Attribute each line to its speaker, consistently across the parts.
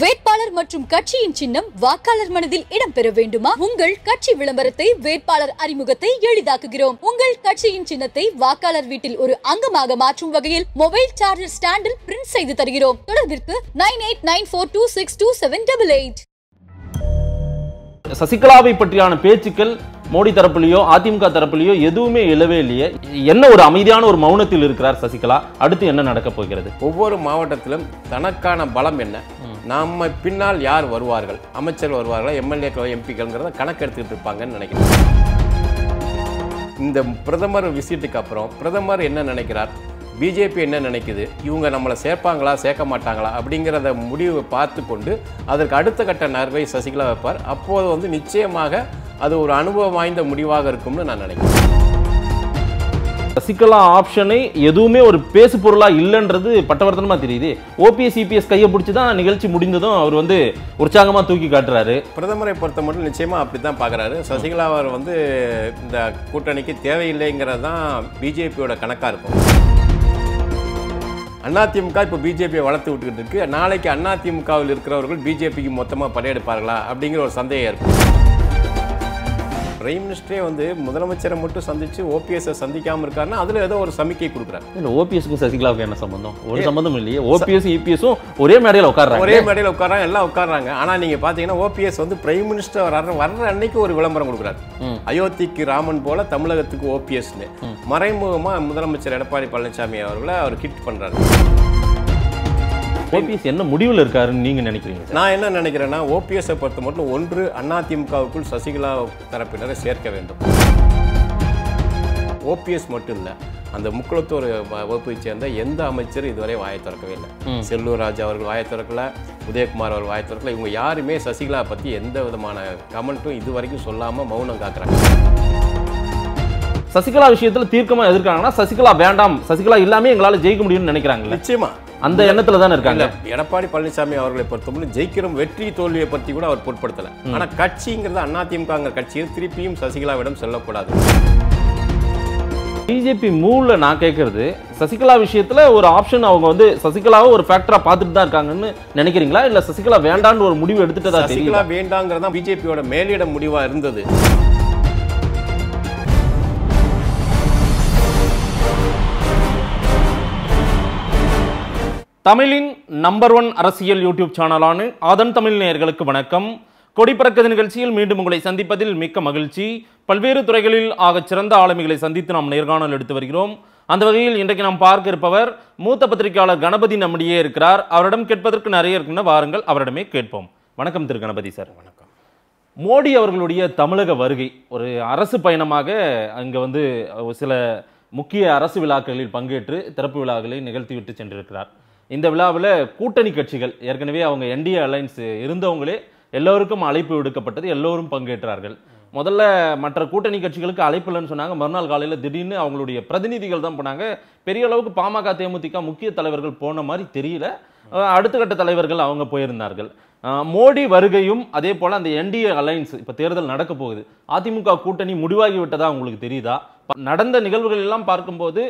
Speaker 1: வேட்பாளர் மற்றும் கட்சியின் சின்னம் வாக்காளர் மனதில் இடம்பெற வேண்டுமா உங்கள் கட்சி விளம்பரத்தை வேட்பாளர் அறிமுகத்தை எளிதாக்குகிறோம் உங்கள் கட்சியின் சின்னத்தை வாக்காளர் வீட்டில் ஒரு அங்கமாக
Speaker 2: மாற்றும் வகையில் மொபைல் சார்ஜர் ஸ்டாண்டில் பிரிண்ட் செய்து தருகிறோம் தொடர்பிற்கு nine eight nine four two
Speaker 3: six two seven double eight
Speaker 2: சசிகலாவை பற்றியான பேச்சுக்கள் மோடி தரப்புலையோ அதிமுக தரப்புலையோ எதுவுமே எழவே இல்லையே என்ன ஒரு அமைதியான ஒரு மௌனத்தில் இருக்கிறார்
Speaker 3: சசிகலா அடுத்து என்ன நடக்க போகிறது ஒவ்வொரு மாவட்டத்திலும் தனக்கான பலம் என்ன நம்ம பின்னால் யார் வருவார்கள் அமைச்சர் வருவார்கள் எம்எல்ஏக்கள் எம்பிக்கள்ங்கிறத கணக்கெடுத்துக்கிட்டு இருப்பாங்கன்னு நினைக்கிறேன் இந்த பிரதமர் விசிட்டுக்கு அப்புறம் பிரதமர் என்ன நினைக்கிறார் பிஜேபி என்ன நினைக்குது இவங்க நம்மளை சேர்ப்பாங்களா சேர்க்க மாட்டாங்களா அப்படிங்கிறத முடிவை பார்த்து கொண்டு அதற்கு அடுத்த கட்ட நர்வை சசிகலா வைப்பார் அப்போது வந்து நிச்சயமாக அது ஒரு அனுபவம் வாய்ந்த முடிவாக இருக்கும்னு நான் நினைக்கிறேன்
Speaker 2: சசிகலா ஆப்ஷனை எதுவுமே ஒரு பேசு பொருளாக இல்லைன்றது பட்டவர்த்தனமாக தெரியுது ஓபிஎஸ் சிபிஎஸ் கையை பிடிச்சி தான் நிகழ்ச்சி முடிந்ததும்
Speaker 3: அவர் வந்து உற்சாகமாக
Speaker 2: தூக்கி காட்டுறாரு
Speaker 3: பிரதமரை பொறுத்த மட்டும் நிச்சயமாக அப்படி தான் பார்க்குறாரு சசிகலா அவர் வந்து இந்த கூட்டணிக்கு தேவையில்லைங்கிறது தான் பிஜேபியோட கணக்காக இருக்கும் அதிமுக இப்போ பிஜேபியை வளர்த்து விட்டுக்கிட்டு இருக்கு நாளைக்கு அதிமுகவில் இருக்கிறவர்கள் பிஜேபிக்கு மொத்தமாக படையெடுப்பார்களா அப்படிங்கிற ஒரு சந்தேகம் இருக்கும் பிரைம் மினிஸ்டரே வந்து முதலமைச்சரை மட்டும் சந்திச்சு ஓபிஎஸ் சந்திக்காம இருக்காருன்னா அதுல ஏதோ ஒரு சமிக்கை கொடுக்குறாரு இல்ல
Speaker 2: ஓபிஎஸ்க்கும் சசிகலாவுக்கு என்ன சம்பந்தம் ஒரு சம்பந்தம் இல்லையே ஓபிஎஸ் இபிஎஸும் e ஒரே மேடையில் உட்காடுறாங்க ஒரே மேடையில்
Speaker 3: உட்கார எல்லாம் உட்காடுறாங்க ஆனா நீங்க பாத்தீங்கன்னா ஓபிஎஸ் வந்து பிரைம் மினிஸ்டர் வர்ற வர்ற அன்னைக்கு ஒரு விளம்பரம் கொடுக்குறாரு அயோத்திக்கு ராமன் போல தமிழகத்துக்கு ஓபிஎஸ் மறைமுகமா முதலமைச்சர் எடப்பாடி பழனிசாமி அவர்களை அவர் கிட் பண்றாரு
Speaker 2: ஓபிஎஸ் என்ன முடிவில் இருக்காருன்னு நீங்கள் நினைக்கிறீங்க
Speaker 3: நான் என்ன நினைக்கிறேன்னா ஓபிஎஸை பொறுத்த மட்டும் ஒன்று அதிமுகவுக்குள் சசிகலா தரப்பினரை சேர்க்க வேண்டும் ஓபிஎஸ் மட்டும் இல்லை அந்த முக்குளத்தூர் வகுப்பை சேர்ந்த எந்த அமைச்சர் இதுவரை வாயை திறக்கவே இல்லை செல்லூர் ராஜா அவர்கள் வாயை திறக்கல உதயகுமார் அவர்கள் வாயை திறக்கல இவங்க யாருமே சசிகலா பற்றி எந்த விதமான கமெண்ட்டும் இது வரைக்கும் சொல்லாமல் மௌனம் காக்குறாங்க
Speaker 2: சசிகலா விஷயத்தில் தீர்க்கமாக எதிர்க்கிறாங்கன்னா சசிகலா வேண்டாம் சசிகலா இல்லாமல் எங்களால் ஜெயிக்க முடியும்னு நினைக்கிறாங்க நிச்சயமாக அந்த எண்ணத்துல தானே இருக்காங்க
Speaker 3: எடப்பாடி பழனிசாமி அவர்களை பொறுத்தவரை ஜெயிக்கிறோம் வெற்றி தோல்வியை பத்தி கூட அவர் பொருட்படுத்தல ஆனா கட்சிங்கிறது அதிமுகங்கிற கட்சியில் திருப்பியும் சசிகலாவிடம் செல்லக்கூடாது
Speaker 2: பிஜேபி மூல நான் கேட்கறது சசிகலா விஷயத்துல ஒரு ஆப்ஷன் அவங்க வந்து சசிகலாவை ஒரு ஃபேக்டரா பார்த்துட்டு தான் இருக்காங்கன்னு நினைக்கிறீங்களா இல்ல சசிகலா வேண்டான்னு ஒரு முடிவு எடுத்துட்டதா சசிகலா
Speaker 3: வேண்டாங்கிறதா பிஜேபியோட மேலிட முடிவா இருந்தது
Speaker 2: தமிழின் நம்பர் ஒன் அரசியல் யூடியூப் சேனலான ஆதன் தமிழ் நேயர்களுக்கு வணக்கம் கொடிப்பறக்கது நிகழ்ச்சியில் மீண்டும் உங்களை சந்திப்பதில் மிக்க மகிழ்ச்சி பல்வேறு துறைகளில் ஆகச் சிறந்த ஆளுமைகளை சந்தித்து நாம் நேர்காணல் எடுத்து வருகிறோம் அந்த வகையில் இன்றைக்கு நாம் பார்க்க இருப்பவர் மூத்த பத்திரிகையாளர் கணபதி நம்மிடையே இருக்கிறார் அவரிடம் கேட்பதற்கு நிறைய இருக்குன்னு வாருங்கள் அவரிடமே கேட்போம் வணக்கம் திரு கணபதி சார் வணக்கம் மோடி அவர்களுடைய தமிழக வருகை ஒரு அரசு பயணமாக அங்கே வந்து சில முக்கிய அரசு விழாக்களில் பங்கேற்று திறப்பு விழாக்களை நிகழ்த்திவிட்டு சென்றிருக்கிறார் இந்த விழாவில் கூட்டணி கட்சிகள் ஏற்கனவே அவங்க என்டிஏ அலைன்ஸ் இருந்தவங்களே எல்லோருக்கும் அழைப்பு விடுக்கப்பட்டது எல்லோரும் பங்கேற்றார்கள் முதல்ல மற்ற கூட்டணி கட்சிகளுக்கு அழைப்பு இல்லைன்னு சொன்னாங்க மறுநாள் காலையில் திடீர்னு அவங்களுடைய பிரதிநிதிகள் தான் போனாங்க பெரிய அளவுக்கு பாமக தேமுதிக முக்கிய தலைவர்கள் போன மாதிரி தெரியல அடுத்த கட்ட தலைவர்கள் அவங்க போயிருந்தார்கள் மோடி வருகையும் அதே போல் அந்த என்டிஏ அலைன்ஸ் இப்போ தேர்தல் நடக்க போகுது அதிமுக கூட்டணி முடிவாகி விட்டதா உங்களுக்கு தெரியுதா நடந்த நிகழ்வுகள் எல்லாம் பார்க்கும்போது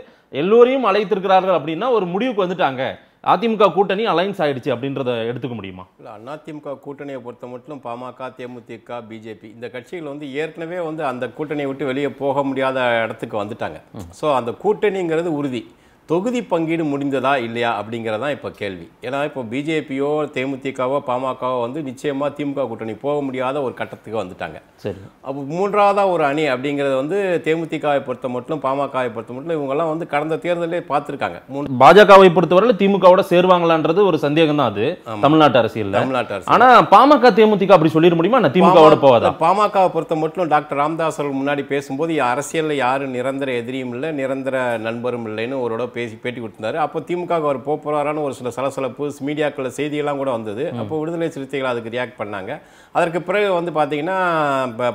Speaker 2: எல்லோரையும் அழைத்திருக்கிறார்கள் அப்படின்னா ஒரு முடிவுக்கு வந்துட்டாங்க அதிமுக கூட்டணி அலைன்ஸ் ஆயிடுச்சு அப்படின்றத எடுத்துக்க முடியுமா
Speaker 3: இல்லை அதிமுக கூட்டணியை பொறுத்த மட்டும் பாமக தேமுதிக பிஜேபி இந்த கட்சிகள் வந்து ஏற்கனவே வந்து அந்த கூட்டணியை விட்டு வெளியே போக முடியாத இடத்துக்கு வந்துட்டாங்க ஸோ அந்த கூட்டணிங்கிறது உறுதி தொகுதி பங்கீடு முடிந்ததா இல்லையா அப்படிங்கிறதான் இப்போ கேள்வி ஏன்னா இப்போ பிஜேபியோ தேமுதிகவோ பாமகவோ வந்து நிச்சயமாக திமுக கூட்டணி போக முடியாத ஒரு கட்டத்துக்கு வந்துட்டாங்க சரி அப்போ மூன்றாவதாக ஒரு அணி அப்படிங்கிறது வந்து தேமுதிகவை பொறுத்த மட்டும் பாமகவை பொறுத்த மட்டும் இவங்கெல்லாம் வந்து கடந்த தேர்தலே பார்த்துருக்காங்க
Speaker 2: பாஜகவை பொறுத்தவரை திமுகவோட சேருவாங்களான்றது ஒரு சந்தேகம் தான் அது தமிழ்நாட்டு அரசியல் தமிழ்நாட்டு அரசு ஆனால் பாமக தேமுதிக அப்படி சொல்லிட முடியுமா நான் திமுகவோட போவாதா
Speaker 3: பாமகவை பொறுத்த மட்டும் டாக்டர் ராம்தாஸ் அவர்கள் முன்னாடி பேசும்போது அரசியலில் யாரும் நிரந்தர எதிரியும் இல்லை நிரந்தர நண்பரும் இல்லைன்னு ஒரு பேசி பேட்டி கொடுத்தாரு அப்போ திமுக அவர் போகிறாரான்னு ஒரு சில சலசலப்பு மீடியாக்களில் செய்திகள்லாம் கூட வந்தது அப்போ விடுதலை சிறுத்தைகள் அதுக்கு ரியாக்ட் பண்ணாங்க அதற்கு பிறகு வந்து பார்த்தீங்கன்னா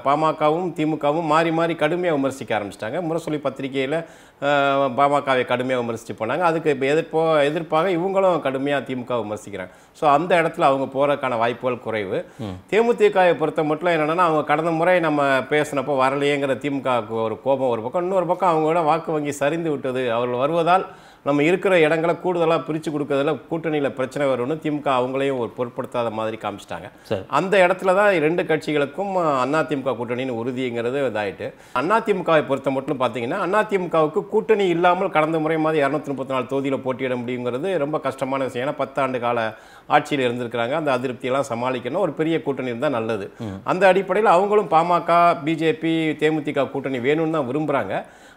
Speaker 3: பாமகவும் திமுகவும் மாறி மாறி கடுமையாக விமர்சிக்க ஆரம்பிச்சிட்டாங்க முரசொலி பத்திரிகையில் பாமகவை கடுமையாக விமர்சித்து போனாங்க அதுக்கு இப்போ எதிர்ப்போ எதிர்ப்பாக இவங்களும் கடுமையாக திமுக விமர்சிக்கிறாங்க ஸோ அந்த இடத்துல அவங்க போகிறதுக்கான வாய்ப்புகள் குறைவு தேமுதிகவை பொறுத்த மட்டும் என்னென்னா அவங்க கடந்த முறை நம்ம பேசினப்போ வரலையேங்கிற திமுகவுக்கு ஒரு கோபம் ஒரு பக்கம் இன்னொரு பக்கம் அவங்களோட வாக்கு வங்கி சரிந்து விட்டது அவர்கள் வருவதால் நம்ம இருக்கிற இடங்களை கூடுதலாக பிரித்து கொடுக்கறதுல கூட்டணியில் பிரச்சனை வரும்னு திமுக அவங்களையும் ஒரு பொருட்படுத்தாத மாதிரி காமிச்சிட்டாங்க அந்த இடத்துல தான் ரெண்டு கட்சிகளுக்கும் அதிமுக கூட்டணின்னு உறுதிங்கிறது இதாகிட்டு அதிமுகவை பொறுத்த மட்டும் பார்த்தீங்கன்னா அதிமுகவுக்கு கூட்டணி இல்லாமல் கடந்த முறை மாதிரி இரநூத்தி முப்பத்தி நாலு தொகுதியில் போட்டியிட முடியுங்கிறது ரொம்ப கஷ்டமான விஷயம் ஏன்னா பத்தாண்டு கால ஆட்சியில் இருந்திருக்கிறாங்க அந்த அதிருப்தியெல்லாம் சமாளிக்கணும் ஒரு பெரிய கூட்டணி இருந்தால் நல்லது அந்த அடிப்படையில் அவங்களும் பாமக பிஜேபி தேமுதிக கூட்டணி வேணும்னு தான் விரும்புகிறாங்க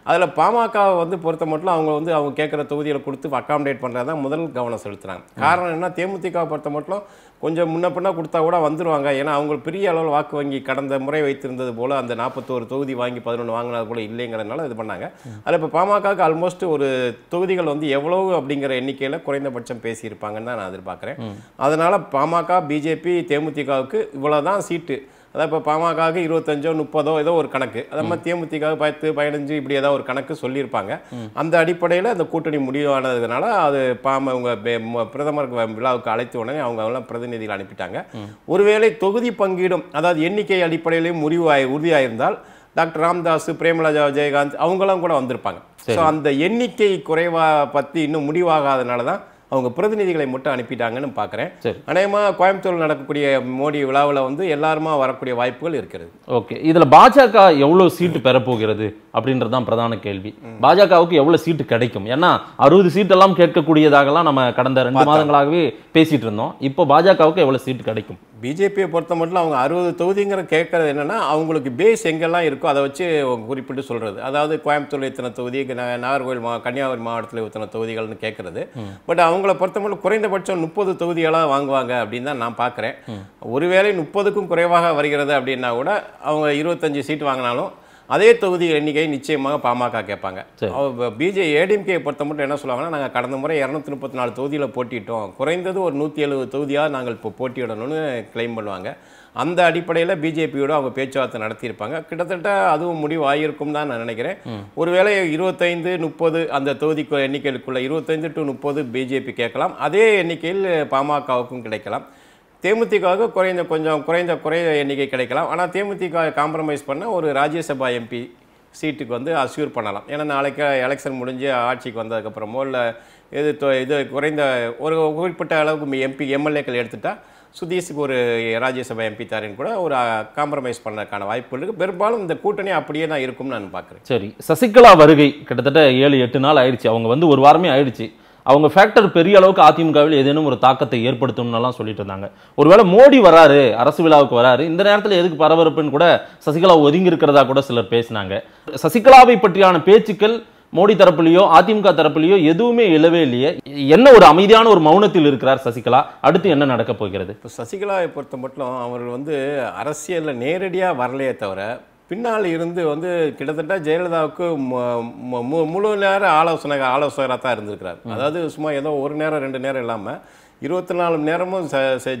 Speaker 3: அதில் பாமகவை வந்து பொறுத்த மட்டும் அவங்க வந்து அவங்க கேட்குற தொகுதியில் கொடுத்து அக்காமடேட் பண்ணுறது தான் முதல் கவனம் செலுத்துகிறாங்க காரணம் என்ன தேமுதிகவை பொறுத்த மட்டும் கொஞ்சம் முன்ன பின்னா கொடுத்தா கூட வந்துடுவாங்க ஏன்னா அவங்க பெரிய அளவில் வாக்கு வங்கி கடந்த முறை வைத்திருந்தது போல் அந்த நாற்பத்தோரு தொகுதி வாங்கி பதினொன்று வாங்கினது போல் இல்லைங்கிறதுனால இது பண்ணாங்க அதில் இப்போ பாமகவுக்கு ஆல்மோஸ்ட் ஒரு தொகுதிகள் வந்து எவ்வளோ அப்படிங்கிற எண்ணிக்கையில் குறைந்தபட்சம் பேசியிருப்பாங்கன்னு தான் நான் எதிர்பார்க்குறேன் அதனால் பாமக பிஜேபி தேமுதிகவுக்கு இவ்வளோ தான் சீட்டு அதான் இப்போ பாமகவுக்காக இருபத்தஞ்சோ முப்பதோ ஏதோ ஒரு கணக்கு அதே மாதிரி தேமுதிக பத்து பதினஞ்சு இப்படி ஏதாவது ஒரு கணக்கு சொல்லியிருப்பாங்க அந்த அடிப்படையில் அந்த கூட்டணி முடிவானதுனால அது பாம அவங்க பிரதமர் விழாவுக்கு அழைத்த உடனே அவங்க எல்லாம் பிரதிநிதிகள் அனுப்பிட்டாங்க ஒருவேளை தொகுதி பங்கீடும் அதாவது எண்ணிக்கை அடிப்படையிலையும் முடிவு உறுதியாயிருந்தால் டாக்டர் ராம்தாஸ் பிரேமலஜா ஜெயகாந்த் அவங்களாம் கூட வந்திருப்பாங்க ஸோ அந்த எண்ணிக்கை குறைவாக பற்றி இன்னும் முடிவாகாதனால தான் அவங்க பிரதிநிதிகளை மட்டும் அனுப்பிட்டாங்கன்னு பார்க்குறேன் அநேகமாக கோயம்புத்தூர் நடக்கக்கூடிய மோடி விழாவில் வந்து எல்லாருமா வரக்கூடிய வாய்ப்புகள் இருக்கிறது
Speaker 2: ஓகே இதில் பாஜக எவ்வளோ சீட்டு பெறப்போகிறது அப்படின்றது தான் பிரதான கேள்வி பாஜகவுக்கு எவ்வளோ சீட்டு கிடைக்கும் ஏன்னா அறுபது சீட்டெல்லாம் கேட்கக்கூடியதாகலாம் நம்ம கடந்த ரெண்டு மாதங்களாகவே பேசிகிட்டு இருந்தோம் இப்போ பாஜகவுக்கு எவ்வளோ சீட்டு
Speaker 3: கிடைக்கும் பிஜேபியை பொறுத்த மட்டும் அவங்க அறுபது தொகுதிங்கிற கேட்குறது என்னென்னா அவங்களுக்கு பேஸ் எங்கெல்லாம் இருக்கோ அதை வச்சு குறிப்பிட்டு சொல்கிறது அதாவது கோயம்புத்தூர் இத்தனை தொகுதி நாகர்கோவில் மா கன்னியாகுமரி மாவட்டத்தில் இத்தனை தொகுதிகள்னு கேட்குறது பட் அவங்கள பொறுத்த மட்டும் குறைந்தபட்சம் முப்பது தொகுதிகளாக வாங்குவாங்க அப்படின்னு தான் நான் பார்க்குறேன் ஒருவேளை முப்பதுக்கும் குறைவாக வருகிறது அப்படின்னா கூட அவங்க இருபத்தஞ்சி சீட் வாங்கினாலும் அதே தொகுதி எண்ணிக்கை நிச்சயமாக பாமக கேட்பாங்க பிஜே ஏடிஎம்கே பொறுத்த மட்டும் என்ன சொல்லுவாங்கன்னா நாங்கள் கடந்த முறை இரநூத்தி முப்பத்தி நாலு தொகுதியில் போட்டிட்டோம் குறைந்தது ஒரு நூற்றி எழுபது தொகுதியாக நாங்கள் இப்போ போட்டியிடணும்னு கிளைம் பண்ணுவாங்க அந்த அடிப்படையில் பிஜேபியோட அவங்க பேச்சுவார்த்தை நடத்தியிருப்பாங்க கிட்டத்தட்ட அதுவும் முடிவு ஆகியிருக்கும் தான் நான் நினைக்கிறேன் ஒருவேளை இருபத்தைந்து முப்பது அந்த தொகுதிக்குள்ள எண்ணிக்கைக்குள்ள இருபத்தைந்து டு முப்பது பிஜேபி கேட்கலாம் அதே எண்ணிக்கையில் பாமகவுக்கும் கிடைக்கலாம் தேமுதிகவுக்கு குறைந்த கொஞ்சம் குறைந்த குறைந்த எண்ணிக்கை கிடைக்கலாம் ஆனால் தேமுதிக காம்ப்ரமைஸ் பண்ண ஒரு ராஜ்யசபா எம்பி சீட்டுக்கு வந்து அஸ்யூர் பண்ணலாம் ஏன்னா நாளைக்கு எலெக்ஷன் முடிஞ்சு ஆட்சிக்கு வந்ததுக்கப்புறமோ இல்லை இது இது குறைந்த ஒரு குறிப்பிட்ட அளவுக்கு எம்பி எம்எல்ஏக்கள் எடுத்துட்டால் சுதீஷுக்கு ஒரு ராஜ்யசபா எம்பி தாரின் கூட ஒரு காம்ப்ரமைஸ் பண்ணதுக்கான வாய்ப்புகள் இருக்குது பெரும்பாலும் இந்த கூட்டணி அப்படியே தான் இருக்கும்னு நான் பார்க்குறேன்
Speaker 2: சரி சசிகலா வருகை கிட்டத்தட்ட ஏழு எட்டு நாள் ஆயிடுச்சு அவங்க வந்து ஒரு வாரமே ஆயிடுச்சு அவங்க ஃபேக்டர் பெரிய அளவுக்கு அதிமுகவில் ஏதேனும் ஒரு தாக்கத்தை ஏற்படுத்தணும்னலாம் சொல்லிட்டு இருந்தாங்க ஒருவேளை மோடி வராரு அரசு விழாவுக்கு வராரு இந்த நேரத்தில் எதுக்கு பரபரப்புன்னு கூட சசிகலா ஒதுங்கி இருக்கிறதா கூட சிலர் பேசினாங்க சசிகலாவை பற்றியான பேச்சுக்கள் மோடி தரப்புலையோ அதிமுக தரப்புலையோ எதுவுமே இல்லவே இல்லையே என்ன ஒரு அமைதியான ஒரு மௌனத்தில் இருக்கிறார் சசிகலா அடுத்து என்ன நடக்க போகிறது இப்போ
Speaker 3: சசிகலாவை பொறுத்த மட்டும் அவர்கள் வந்து அரசியலில் நேரடியாக வரலையே தவிர பின்னால் இருந்து வந்து கிட்டத்தட்ட ஜெயலலிதாவுக்கு முழு நேர ஆலோசனை ஆலோசகராக தான் இருந்திருக்கிறார் அதாவது சும்மா ஏதோ ஒரு நேரம் ரெண்டு நேரம் இல்லாமல் இருபத்தி நாலு மணி நேரமும்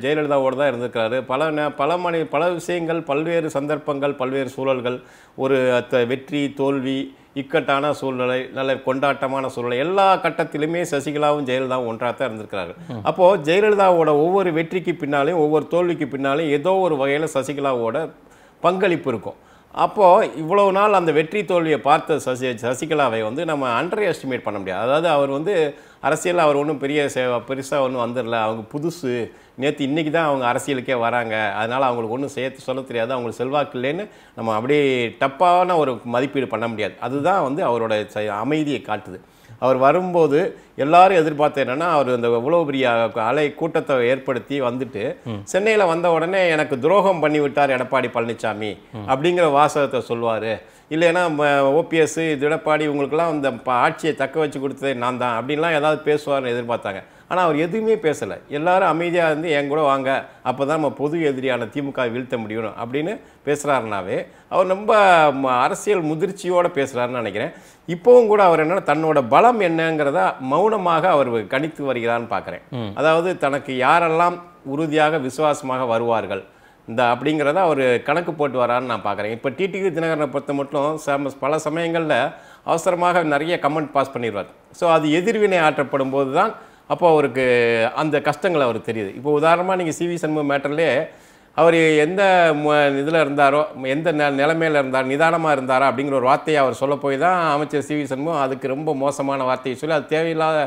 Speaker 3: ஜெயலலிதாவோடு தான் இருந்திருக்கிறாரு பல நே பல மணி பல விஷயங்கள் பல்வேறு சந்தர்ப்பங்கள் பல்வேறு சூழல்கள் ஒரு வெற்றி தோல்வி இக்கட்டான சூழ்நிலை நல்ல கொண்டாட்டமான சூழ்நிலை எல்லா கட்டத்திலுமே சசிகலாவும் ஜெயலலிதாவும் ஒன்றாக தான் இருந்திருக்கிறாரு அப்போது ஜெயலலிதாவோட ஒவ்வொரு வெற்றிக்கு பின்னாலையும் ஒவ்வொரு தோல்விக்கு பின்னாலையும் ஏதோ ஒரு வகையில் சசிகலாவோட பங்களிப்பு இருக்கும் அப்போது இவ்வளவு நாள் அந்த வெற்றி தோல்வியை பார்த்த சசி சசிகலாவை வந்து நம்ம அண்டர் எஸ்டிமேட் பண்ண முடியாது அதாவது அவர் வந்து அரசியலில் அவர் ஒன்றும் பெரிய சே பெருசாக ஒன்றும் வந்துடல அவங்க புதுசு நேற்று இன்றைக்கி தான் அவங்க அரசியலுக்கே வராங்க அதனால் அவங்களுக்கு ஒன்றும் சேர்த்து சொல்ல தெரியாது அவங்களுக்கு செல்வாக்கு இல்லைன்னு நம்ம அப்படியே டப்பான ஒரு மதிப்பீடு பண்ண முடியாது அதுதான் வந்து அவரோட அமைதியை காட்டுது அவர் வரும்போது எல்லாரும் எதிர்பார்த்த என்னன்னா அவர் அந்த இவ்வளவு பெரிய அலை கூட்டத்தை ஏற்படுத்தி வந்துட்டு சென்னையில் வந்த உடனே எனக்கு துரோகம் பண்ணி விட்டார் எடப்பாடி பழனிசாமி அப்படிங்கிற வாசகத்தை சொல்லுவார் இல்லைன்னா ஓபிஎஸ் இது எடப்பாடி இவங்களுக்குலாம் அந்த ஆட்சியை தக்க வச்சு கொடுத்ததே நான் தான் அப்படின்லாம் ஏதாவது பேசுவார்னு எதிர்பார்த்தாங்க ஆனால் அவர் எதுவுமே பேசலை எல்லாரும் அமைதியாக இருந்து என் கூட வாங்க அப்போ தான் நம்ம பொது எதிரியான திமுக வீழ்த்த முடியும் அப்படின்னு பேசுகிறாருனாவே அவர் ரொம்ப அரசியல் முதிர்ச்சியோடு பேசுகிறாருன்னு நினைக்கிறேன் இப்போவும் கூட அவர் என்னென்னா தன்னோட பலம் என்னங்கிறத மௌனமாக அவர் கணித்து வருகிறான்னு பார்க்குறேன் அதாவது தனக்கு யாரெல்லாம் உறுதியாக விசுவாசமாக வருவார்கள் இந்த அப்படிங்கிறத அவர் கணக்கு போட்டு வரான்னு நான் பார்க்குறேன் இப்போ டிடிவி தினகரனை பொறுத்த மட்டும் சம பல சமயங்களில் அவசரமாக நிறைய கமெண்ட் பாஸ் பண்ணிடுவார் ஸோ அது எதிர்வினை ஆற்றப்படும் போது தான் அப்போ அவருக்கு அந்த கஷ்டங்கள் அவர் தெரியுது இப்போ உதாரணமாக நீங்கள் சிவி சண்முக மேட்டர்லேயே அவர் எந்த இதில் இருந்தாரோ எந்த ந நிலைமையில் இருந்தார் நிதானமாக இருந்தாரா அப்படிங்கிற ஒரு வார்த்தையை அவர் சொல்ல போய் தான் அமைச்சர் சிவி சண்முகம் அதுக்கு ரொம்ப மோசமான வார்த்தையை சொல்லி அது தேவையில்லாத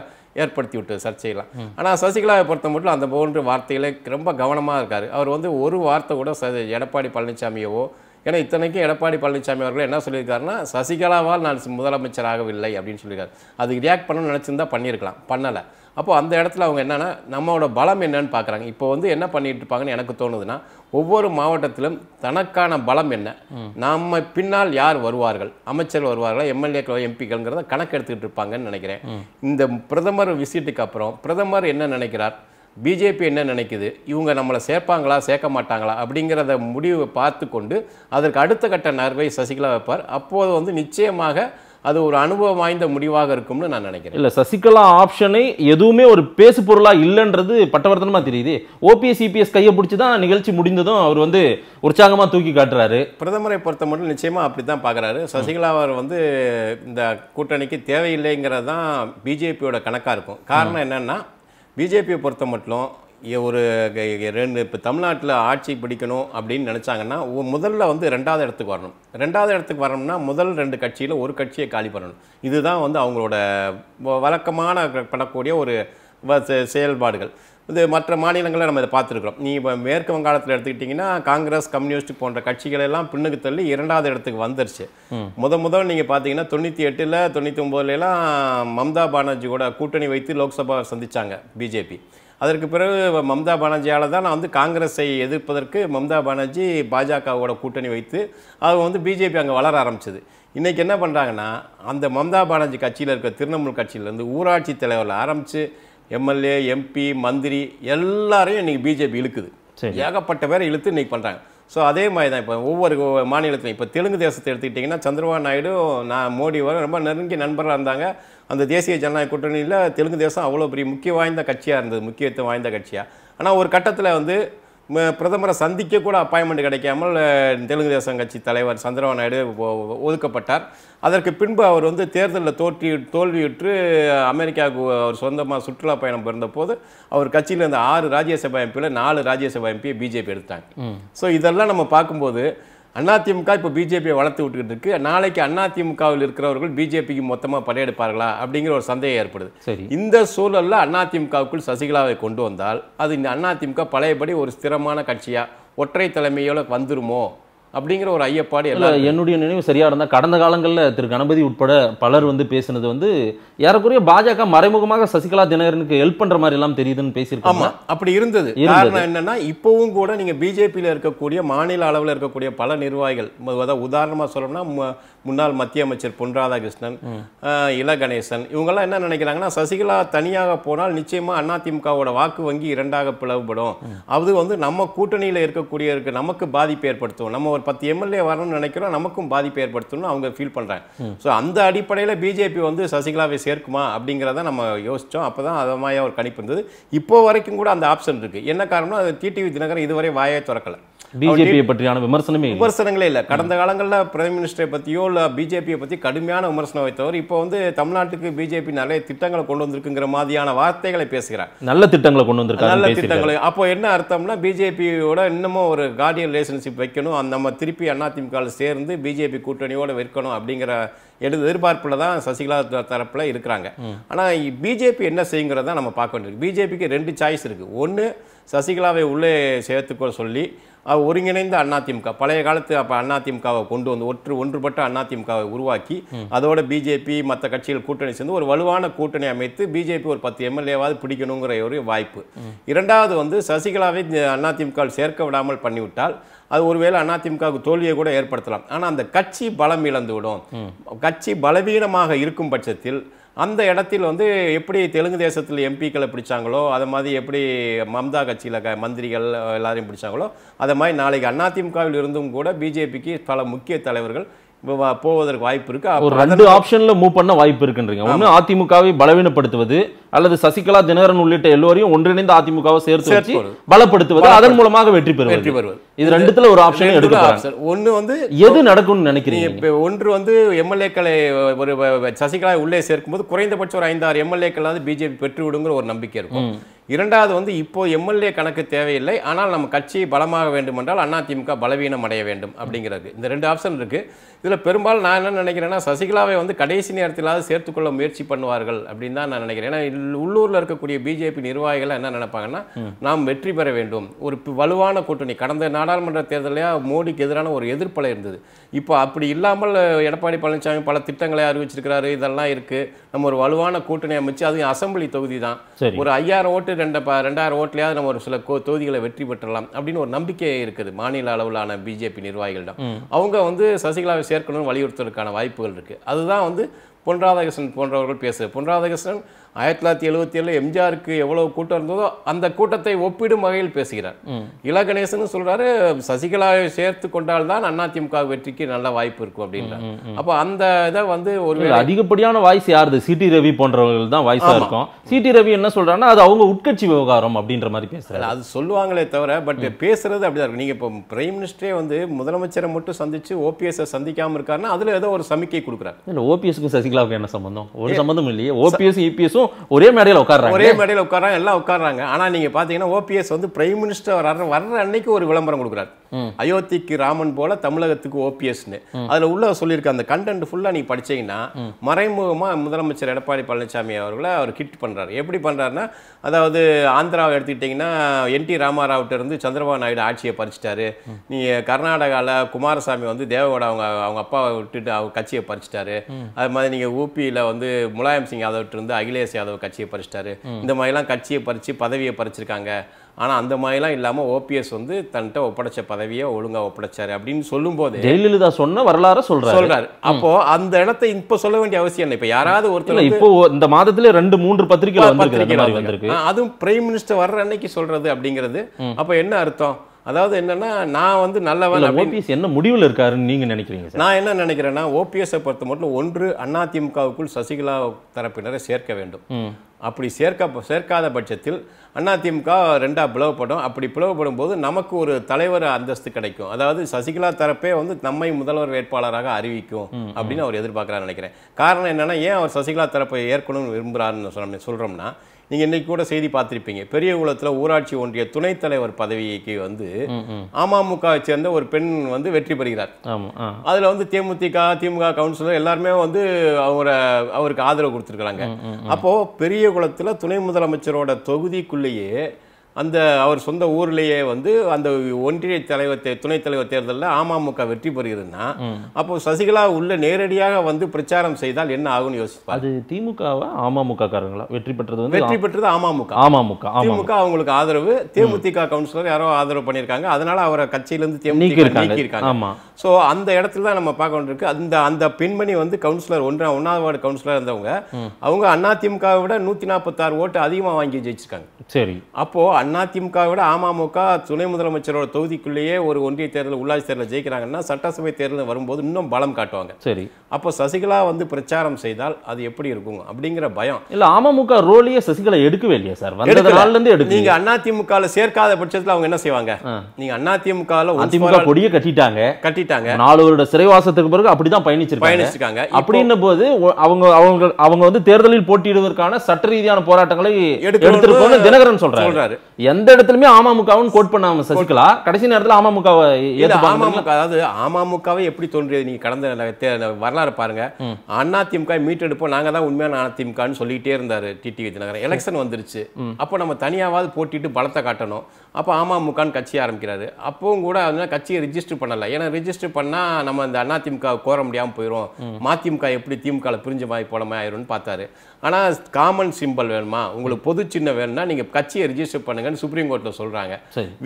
Speaker 3: ஏற்படுத்தி விட்டு சர்ச்சையெல்லாம் ஆனால் சசிகலாவை பொறுத்த மட்டும் அந்த போன்ற வார்த்தைகளே ரொம்ப கவனமாக இருக்கார் அவர் வந்து ஒரு வார்த்தை கூட ச எடப்பாடி பழனிசாமியவோ ஏன்னா இத்தனைக்கும் எடப்பாடி பழனிசாமி அவர்கள் என்ன சொல்லியிருக்காருன்னா சசிகலாவால் நான் முதலமைச்சர் ஆகவில்லை அப்படின்னு சொல்லியிருக்காரு அதுக்கு ரியாக்ட் பண்ணணும்னு நினச்சிருந்தா பண்ணியிருக்கலாம் பண்ணலை அப்போது அந்த இடத்துல அவங்க என்னென்னா நம்மளோட பலம் என்னன்னு பார்க்குறாங்க இப்போ வந்து என்ன பண்ணிட்டு இருப்பாங்கன்னு எனக்கு தோணுதுன்னா ஒவ்வொரு மாவட்டத்திலும் தனக்கான பலம் என்ன நம்ம பின்னால் யார் வருவார்கள் அமைச்சர் வருவார்கள் எம்எல்ஏக்கள் எம்பிக்கள்ங்கிறத கணக்கு எடுத்துக்கிட்டு இருப்பாங்கன்னு நினைக்கிறேன் இந்த பிரதமர் விசிட்டுக்கு அப்புறம் பிரதமர் என்ன நினைக்கிறார் பிஜேபி என்ன நினைக்குது இவங்க நம்மளை சேர்ப்பாங்களா சேர்க்க மாட்டாங்களா அப்படிங்கிறத முடிவை பார்த்து கொண்டு அதற்கு அடுத்த கட்ட நர்வை சசிகலா வைப்பார் அப்போது வந்து நிச்சயமாக அது ஒரு அனுபவம் வாய்ந்த முடிவாக இருக்கும்னு நான் நினைக்கிறேன்
Speaker 2: இல்லை சசிகலா ஆப்ஷனை எதுவுமே ஒரு பேசு பொருளாக இல்லைன்றது பட்டவர்த்தனமாக தெரியுது ஓபிஎஸ் சிபிஎஸ் கையை பிடிச்சி தான் நிகழ்ச்சி முடிந்ததும் அவர் வந்து உற்சாகமாக தூக்கி காட்டுறாரு
Speaker 3: பிரதமரை பொறுத்த மட்டும் நிச்சயமாக அப்படி தான் பார்க்குறாரு சசிகலா அவர் வந்து இந்த கூட்டணிக்கு தேவையில்லைங்கிறது தான் பிஜேபியோட கணக்காக இருக்கும் காரணம் என்னென்னா பிஜேபியை பொறுத்த மட்டும் ஒரு ரெண்டு இப்போ தமிழ்நாட்டில் ஆட்சி பிடிக்கணும் அப்படின்னு நினச்சாங்கன்னா முதல்ல வந்து ரெண்டாவது இடத்துக்கு வரணும் ரெண்டாவது இடத்துக்கு வரணும்னா முதல் ரெண்டு கட்சியில் ஒரு கட்சியை காலி பண்ணணும் இதுதான் வந்து அவங்களோட வழக்கமான பண்ணக்கூடிய ஒரு செயல்பாடுகள் இது மற்ற மாநிலங்களில் நம்ம இதை பார்த்துருக்குறோம் நீ இப்போ மேற்கு வங்காளத்தில் எடுத்துக்கிட்டிங்கன்னா காங்கிரஸ் கம்யூனிஸ்ட் போன்ற கட்சிகள் எல்லாம் பின்னுக்கு தள்ளி இரண்டாவது இடத்துக்கு வந்துருச்சு முத முதல் நீங்கள் பார்த்தீங்கன்னா தொண்ணூற்றி எட்டில் தொண்ணூற்றி ஒம்போதுலாம் மம்தா பானர்ஜி கூட கூட்டணி வைத்து லோக்சபா சந்தித்தாங்க பிஜேபி அதற்கு பிறகு மம்தா பானர்ஜியால் தான் நான் வந்து காங்கிரஸை எதிர்ப்பதற்கு மம்தா பானர்ஜி பாஜகவோட கூட்டணி வைத்து அது வந்து பிஜேபி அங்கே வளர ஆரம்பிச்சது இன்றைக்கி என்ன பண்ணுறாங்கன்னா அந்த மம்தா பானர்ஜி கட்சியில் இருக்கிற திரிணாமுல் கட்சியிலேருந்து ஊராட்சி தலைவரில் ஆரம்பித்து எம்எல்ஏ எம்பி மந்திரி எல்லாரையும் இன்றைக்கி பிஜேபி இழுக்குது ஏகப்பட்ட பேரை இழுத்து இன்றைக்கி பண்ணுறாங்க ஸோ அதே மாதிரி தான் இப்போ ஒவ்வொரு மாநிலத்திலையும் இப்போ தெலுங்கு தேசத்தை எடுத்துக்கிட்டிங்கன்னா சந்திரபாபு நாயுடு நான் மோடி வர ரொம்ப நெருங்கி நண்பராக இருந்தாங்க அந்த தேசிய ஜனநாயக கூட்டணியில் தெலுங்கு தேசம் அவ்வளோ பெரிய முக்கிய வாய்ந்த கட்சியாக இருந்தது முக்கியத்துவம் வாய்ந்த கட்சியாக ஆனால் ஒரு கட்டத்தில் வந்து பிரதமரை சந்திக்க கூட அப்பாயின்மெண்ட் கிடைக்காமல் தெலுங்கு தேசம் கட்சி தலைவர் சந்திரபாபு நாயுடு ஒதுக்கப்பட்டார் அதற்கு பின்பு அவர் வந்து தேர்தலில் தோற்றி தோல்வியுற்று அமெரிக்காவுக்கு அவர் சொந்தமாக சுற்றுலா பயணம் பிறந்தபோது அவர் கட்சியில் இருந்த ஆறு ராஜ்யசபா எம்பியில் நாலு ராஜ்யசபா எம்பியை பிஜேபி எடுத்தாங்க ஸோ இதெல்லாம் நம்ம பார்க்கும்போது அதிமுக இப்போ பிஜேபியை வளர்த்து விட்டுக்கிட்டு இருக்கு நாளைக்கு அதிமுகவில் இருக்கிறவர்கள் பிஜேபிக்கு மொத்தமாக படையெடுப்பார்களா அப்படிங்கிற ஒரு சந்தேகம் ஏற்படுது சரி இந்த சூழலில் அதிமுகவுக்குள் சசிகலாவை கொண்டு வந்தால் அது இந்த அதிமுக பழையபடி ஒரு ஸ்திரமான கட்சியாக ஒற்றை தலைமையோட வந்துருமோ அப்படிங்கிற ஒரு ஐயப்பாடு இல்லை
Speaker 2: என்னுடைய நினைவு சரியாக இருந்தால் கடந்த காலங்களில் திரு கணபதி உட்பட பலர் வந்து பேசினது வந்து ஏறக்குறைய பாஜக மறைமுகமாக சசிகலா தினகரனுக்கு ஹெல்ப் பண்ணுற மாதிரி எல்லாம் தெரியுதுன்னு பேசியிருக்கோம் ஆமாம் அப்படி இருந்தது காரணம்
Speaker 3: என்னன்னா இப்போவும் கூட நீங்கள் பிஜேபியில் இருக்கக்கூடிய மாநில அளவில் இருக்கக்கூடிய பல நிர்வாகிகள் அதாவது உதாரணமாக சொல்லணும்னா முன்னாள் மத்திய அமைச்சர் பொன் ராதாகிருஷ்ணன் இல கணேசன் இவங்கெல்லாம் என்ன நினைக்கிறாங்கன்னா சசிகலா தனியாக போனால் நிச்சயமாக அதிமுகவோட வாக்கு வங்கி இரண்டாக பிளவுபடும் அது வந்து நம்ம கூட்டணியில் இருக்கக்கூடிய இருக்கு நமக்கு பாதிப்பு ஏற்படுத்தும் நம்ம ஒரு ஒரு பத்து எம்எல்ஏ வரணும்னு நினைக்கிறோம் நமக்கும் பாதிப்பு ஏற்படுத்தணும்னு அவங்க ஃபீல் பண்ணுறாங்க ஸோ அந்த அடிப்படையில் பிஜேபி வந்து சசிகலாவை சேர்க்குமா அப்படிங்கிறத நம்ம யோசித்தோம் அப்போ தான் அதமாயாக ஒரு கணிப்பு இருந்தது இப்போ வரைக்கும் கூட அந்த ஆப்ஷன் இருக்குது என்ன காரணம் அது டிடிவி தினகரன் இதுவரை வாயை திறக்கலை பிஜேபியை
Speaker 2: பற்றியான விமர்சனமே
Speaker 3: விமர்சனங்களே இல்லை கடந்த காலங்களில் பிரைம் மினிஸ்டரை பற்றியோ இல்லை பிஜேபியை பற்றி கடுமையான விமர்சனம் வைத்தவர் இப்போ வந்து தமிழ்நாட்டுக்கு பிஜேபி நிறைய திட்டங்களை கொண்டு வந்திருக்குங்கிற மாதிரியான வார்த்தைகளை பேசுகிறார்
Speaker 2: நல்ல திட்டங்களை கொண்டு வந்திருக்காங்க நல்ல திட்டங்களை
Speaker 3: அப்போ என்ன அர்த்தம்னா பிஜேபியோட இன்னமும் ஒரு கார்டியன் ரிலேஷன்ஷிப் வைக்கணும் அந்த நம்ம திருப்பி அதிமுகவில் சேர்ந்து பிஜேபி கூட்டணியோட விற்கணும் அப்படிங்கிற எடு எதிர்பார்ப்பில் தான் சசிகலா தரப்பில் இருக்கிறாங்க ஆனால் பிஜேபி என்ன செய்யுங்கிறத நம்ம பார்க்க வேண்டியிருக்கு பிஜேபிக்கு ரெண்டு சாய்ஸ் இருக்குது ஒன்று சசிகலாவை உள்ளே சேர்த்துக்கொள்ள சொல்லி ஒருங்கிணைந்த அதிமுக பழைய காலத்து அப்போ அதிமுகவை கொண்டு வந்து ஒற்று ஒன்றுபட்ட அதிமுகவை உருவாக்கி அதோட பிஜேபி மற்ற கட்சிகள் கூட்டணி சேர்ந்து ஒரு வலுவான கூட்டணி அமைத்து பிஜேபி ஒரு பத்து எம்எல்ஏவாவது பிடிக்கணுங்கிற ஒரு வாய்ப்பு இரண்டாவது வந்து சசிகலாவை அதிமுக சேர்க்க விடாமல் பண்ணிவிட்டால் அது ஒருவேளை அதிமுகவுக்கு தோல்வியை கூட ஏற்படுத்தலாம் ஆனால் அந்த கட்சி பலம் இழந்துவிடும் கட்சி பலவீனமாக இருக்கும் பட்சத்தில் அந்த இடத்தில் வந்து எப்படி தெலுங்கு தேசத்தில் எம்பிக்களை பிடிச்சாங்களோ அதை மாதிரி எப்படி மம்தா கட்சியில் க மந்திரிகள் எல்லாரையும் பிடிச்சாங்களோ அதை மாதிரி நாளைக்கு அதிமுகவில் இருந்தும் கூட பிஜேபிக்கு பல முக்கிய தலைவர்கள் போவதற்கு வாய்ப்பு இருக்கு ஒரு ரெண்டு
Speaker 2: ஆப்ஷன்ல மூவ் பண்ண வாய்ப்பு இருக்குன்றீங்க ஒன்று அதிமுகவை பலவீனப்படுத்துவது அல்லது சசிகலா தினகரன் உள்ளிட்ட எல்லோரையும் ஒன்றிணைந்து அதிமுகவை சேர்த்து பலப்படுத்துவது அதன் மூலமாக வெற்றி பெறுவது வெற்றி பெறுவது இது ரெண்டுத்துல ஒரு ஆப்ஷன் எடுக்கலாம்
Speaker 3: ஒன்று வந்து எது நடக்கும்னு நினைக்கிறீங்க இப்போ ஒன்று வந்து எம்எல்ஏக்களை ஒரு சசிகலா உள்ளே சேர்க்கும்போது குறைந்தபட்சம் ஒரு ஐந்தாறு எம்எல்ஏக்களாவது பிஜேபி பெற்று விடுங்கிற ஒரு நம்பிக்கை இருக்கும் இரண்டாவது வந்து இப்போ எம்எல்ஏ கணக்கு தேவையில்லை ஆனால் நம்ம கட்சி பலமாக வேண்டும் என்றால் அதிமுக பலவீனம் அடைய வேண்டும் அப்படிங்கிறது இந்த ரெண்டு ஆப்ஷன் இருக்குது இதில் பெரும்பாலும் நான் என்ன நினைக்கிறேன்னா சசிகலாவை வந்து கடைசி நேரத்திலாவது சேர்த்துக்கொள்ள முயற்சி பண்ணுவார்கள் அப்படின்னு தான் நான் நினைக்கிறேன் ஏன்னா உள்ளூரில் இருக்கக்கூடிய பிஜேபி நிர்வாகிகள் என்ன நினைப்பாங்கன்னா நாம் வெற்றி பெற வேண்டும் ஒரு வலுவான கூட்டணி கடந்த நாள் நாடாளுமன்ற தேர்தலையாக மோடிக்கு எதிரான ஒரு எதிர்ப்பலை இருந்தது இப்போ அப்படி இல்லாமல் எடப்பாடி பழனிசாமி பல திட்டங்களை அறிவிச்சிருக்கிறாரு இதெல்லாம் இருக்குது நம்ம ஒரு வலுவான கூட்டணி அமைச்சு அதுவும் அசம்பிளி தொகுதி தான் ஒரு ஐயாயிரம் ஓட்டு ரெண்டு ரெண்டாயிரம் ஓட்டுலையாவது நம்ம ஒரு சில தொகுதிகளை வெற்றி பெற்றலாம் அப்படின்னு ஒரு நம்பிக்கை இருக்குது மாநில அளவிலான பிஜேபி நிர்வாகிகளிடம் அவங்க வந்து சசிகலாவை சேர்க்கணும்னு வலியுறுத்துவதற்கான வாய்ப்புகள் இருக்குது அதுதான் வந்து பொன் ராதாகிருஷ்ணன் போன்றவர்கள் பேசு பொன் ராதாகிருஷ்ணன் ஆயிரத்தி தொள்ளாயிரத்தி எழுபத்தி ஏழில் எம்ஜிஆருக்கு எவ்வளோ கூட்டம் இருந்ததோ அந்த கூட்டத்தை ஒப்பிடும் வகையில் பேசுகிறார் இள கணேசன் சொல்கிறாரு சசிகலாவை சேர்த்து கொண்டால்தான் அதிமுக வெற்றிக்கு நல்ல வாய்ப்பு இருக்கும் அப்படின்றார் அப்போ அந்த இதை வந்து ஒரு
Speaker 2: அதிகப்படியான வாய்ஸ் யாருது சிடி ரவி போன்றவர்கள் தான் வாய்ஸாக இருக்கும் சிடி ரவி என்ன சொல்கிறாங்கன்னா அது அவங்க உட்கட்சி விவகாரம் அப்படின்ற மாதிரி பேசுகிறாங்க
Speaker 3: அது சொல்லுவாங்களே தவிர பட் பேசுறது அப்படிதான் இருக்கும் நீங்கள் இப்போ பிரைம் மினிஸ்டரே வந்து முதலமைச்சரை மட்டும் சந்திச்சு ஓபிஎஸ்ஸை சந்திக்காமல் இருக்காருன்னா அதில் ஏதோ ஒரு சமிக்கை கொடுக்குறாரு
Speaker 2: இல்லை ஓபிஎஸ்க்கும் சசிகலாவுக்கு என்ன சம்பந்தம் ஒரு சம்பந்தம் இல்லையே ஓபிஎஸ் இபிஎஸும் ஓபிஎஸும் ஒரே
Speaker 1: மேடையில் உட்காடுறாங்க ஒரே
Speaker 3: மேடையில் உட்காடுறாங்க எல்லாம் உட்காடுறாங்க ஆனால் நீங்கள் பார்த்தீங்கன்னா ஓபிஎஸ் வந்து பிரைம் மினிஸ்டர் வர்ற வர்ற அன்னைக்கு ஒரு விளம்பரம் கொடுக்குறாரு அயோத்திக்கு ராமன் போல தமிழகத்துக்கு ஓபிஎஸ்னு அதில் உள்ள சொல்லியிருக்க அந்த கண்டென்ட் ஃபுல்லாக நீங்கள் படிச்சீங்கன்னா மறைமுகமாக முதலமைச்சர் எடப்பாடி பழனிசாமி அவர்களை அவர் கிட் பண்ணுறாரு எப்படி பண்றாருன்னா அதாவது ஆந்திராவை எடுத்துக்கிட்டிங்கன்னா என் டி ராமாராவ்கிட்ட இருந்து சந்திரபாபு நாயுடு ஆட்சியை பறிச்சிட்டாரு நீ கர்நாடகாவில் குமாரசாமி வந்து தேவகோட அவங்க அவங்க அப்பாவை விட்டுட்டு அவங்க கட்சியை பறிச்சிட்டாரு அது மாதிரி நீங்கள் ஊபியில் வந்து முலாயம் சிங் யாதவ்ட்டு இருந்து அகிலேஷ் அகிலேஷ் யாதவ் கட்சியை பறிச்சிட்டாரு இந்த மாதிரிலாம் கட்சியை பறித்து பதவியை பறிச்சிருக்காங்க ஆனால் அந்த மாதிரிலாம் இல்லாமல் ஓபிஎஸ் வந்து தன்ட்ட ஒப்படைச்ச பதவியை ஒழுங்காக ஒப்படைச்சாரு அப்படின்னு சொல்லும்போது ஜெயலலிதா
Speaker 2: சொன்ன வரலாறு சொல்றாரு சொல்றாரு அப்போ
Speaker 3: அந்த இடத்தை இப்போ சொல்ல வேண்டிய அவசியம் இல்லை இப்போ யாராவது ஒருத்தர் இப்போ
Speaker 2: இந்த மாதத்துல ரெண்டு மூன்று பத்திரிகை பத்திரிகை
Speaker 3: அதுவும் பிரைம் மினிஸ்டர் வர்ற அன்னைக்கு சொல்றது அப்படிங்கிறது அப்போ என்ன அர்த்தம் அதாவது என்னன்னா நான் வந்து நல்லவன்
Speaker 2: ஓபிஎஸ் என்ன முடிவில் இருக்காருன்னு நீங்கள் நினைக்கிறீங்க
Speaker 3: நான் என்ன நினைக்கிறேன்னா ஓபிஎஸை பொறுத்த மட்டும் ஒன்று அதிமுகவுக்குள் சசிகலா தரப்பினரை சேர்க்க வேண்டும் அப்படி சேர்க்க சேர்க்காத பட்சத்தில் அதிமுக ரெண்டாக பிளவுபடும் அப்படி பிளவுபடும் போது நமக்கு ஒரு தலைவர் அந்தஸ்து கிடைக்கும் அதாவது சசிகலா தரப்பே வந்து நம்மை முதல்வர் வேட்பாளராக அறிவிக்கும் அப்படின்னு அவர் எதிர்பார்க்குறாரு நினைக்கிறேன் காரணம் என்னென்னா ஏன் அவர் சசிகலா தரப்பை ஏற்கணும்னு விரும்புகிறாருன்னு சொல்கிறோம்னா நீங்கள் இன்னைக்கு கூட செய்தி பார்த்துருப்பீங்க பெரியகுளத்தில் ஊராட்சி ஒன்றிய துணைத் தலைவர் பதவிக்கு வந்து அமமுகவை சேர்ந்த ஒரு பெண் வந்து வெற்றி பெறுகிறார் அதில் வந்து தேமுதிக திமுக கவுன்சிலர் எல்லாருமே வந்து அவரை அவருக்கு ஆதரவு கொடுத்துருக்குறாங்க அப்போது பெரியகுளத்தில் துணை முதலமைச்சரோட தொகுதிக்குள்ளேயே அந்த அவர் சொந்த ஊர்லேயே வந்து அந்த ஒன்றிய தலைவர் தே துணைத் தலைவர் தேர்தலில் அமமுக வெற்றி பெறுகிறதுனா அப்போ சசிகலா உள்ள நேரடியாக வந்து பிரச்சாரம் செய்தால் என்ன ஆகும்னு யோசிப்பார் அது திமுகவா அமமுக காரங்களா வெற்றி பெற்றது வந்து வெற்றி பெற்றது அமமுக அமமுக திமுக அவங்களுக்கு ஆதரவு தேமுதிக கவுன்சிலர் யாரோ ஆதரவு பண்ணியிருக்காங்க அதனால அவரை கட்சியிலேருந்து தேமுதிக நீக்கியிருக்காங்க ஸோ அந்த இடத்துல தான் நம்ம பார்க்க வேண்டியிருக்கு அந்த அந்த பெண்மணி வந்து கவுன்சிலர் ஒன்றா ஒன்றாவது வார்டு கவுன்சிலர் இருந்தவங்க அவங்க அதிமுகவை விட நூற்றி நாற்பத்தாறு ஓட்டு அதிகமாக வாங்கி ஜெயிச்சிருக்காங்க சரி அப்போது அதிமுக விட அமமுக துணை முதலமைச்சரோட தொகுதிக்குள்ளேயே ஒரு ஒன்றிய தேர்தல் உள்ளாட்சி தேர்தலில் ஜெயிக்கிறாங்கன்னா சட்டசபை தேர்தல் வரும்போது இன்னும் பலம் காட்டுவாங்க சரி அப்போ சசிகலா வந்து பிரச்சாரம் செய்தால் அது எப்படி இருக்கும் அப்படிங்கிற பயம்
Speaker 2: இல்லை அமமுக ரோலையே சசிகலா எடுக்கவே இல்லையா சார் வந்ததுலேருந்து எடுக்க நீங்கள்
Speaker 3: அதிமுகவில் சேர்க்காத பட்சத்தில் அவங்க என்ன செய்வாங்க நீங்கள் அதிமுகவில் அதிமுக
Speaker 2: கொடியை கட்டிட்டாங்க கட்டிட்டாங்க நாலு வருட சிறைவாசத்துக்கு பிறகு அப்படிதான் பயணிச்சிருக்காங்க பயணிச்சிருக்காங்க அப்படின்ன போது அவங்க அவங்க அவங்க வந்து தேர்தலில் போட்டியிடுவதற்கான சட்ட ரீதியான
Speaker 3: போராட்டங்களை எடுத்திருப்போம்னு தினகரன் சொல்றாரு
Speaker 2: எந்த இடத்துலயுமே அமமுகவும் கோட் பண்ணாம சசிகலா கடைசி நேரத்தில் அமமுகவை அமமுக
Speaker 3: அதாவது அமமுகவை எப்படி தோன்றியது நீங்க கடந்த வரலாறு பாருங்க அண்ணா திமுக மீட்டெடுப்போம் நாங்க தான் உண்மையான அதிமுகன்னு சொல்லிட்டே இருந்தாரு டிடிவி தினகரன் எலெக்ஷன் வந்துருச்சு அப்போ நம்ம தனியாவது போட்டிட்டு பலத்தை காட்டணும் அப்போ அமமுகன்னு கட்சி ஆரம்பிக்கிறாரு அப்பவும் கூட கட்சியை ரிஜிஸ்டர் பண்ணல ஏன்னா ரிஜிஸ்டர் பண்ணா நம்ம இந்த அதிமுக கோர முடியாம போயிடும் மதிமுக எப்படி திமுக பிரிஞ்ச மாதிரி போலமே ஆயிரும்னு பார்த்தாரு ஆனால் காமன் சிம்பிள் வேணுமா உங்களுக்கு பொது சின்ன வேணும்னா நீங்கள் கட்சியை ரிஜிஸ்டர் பண்ணுங்கன்னு சுப்ரீம் கோர்ட்டில் சொல்கிறாங்க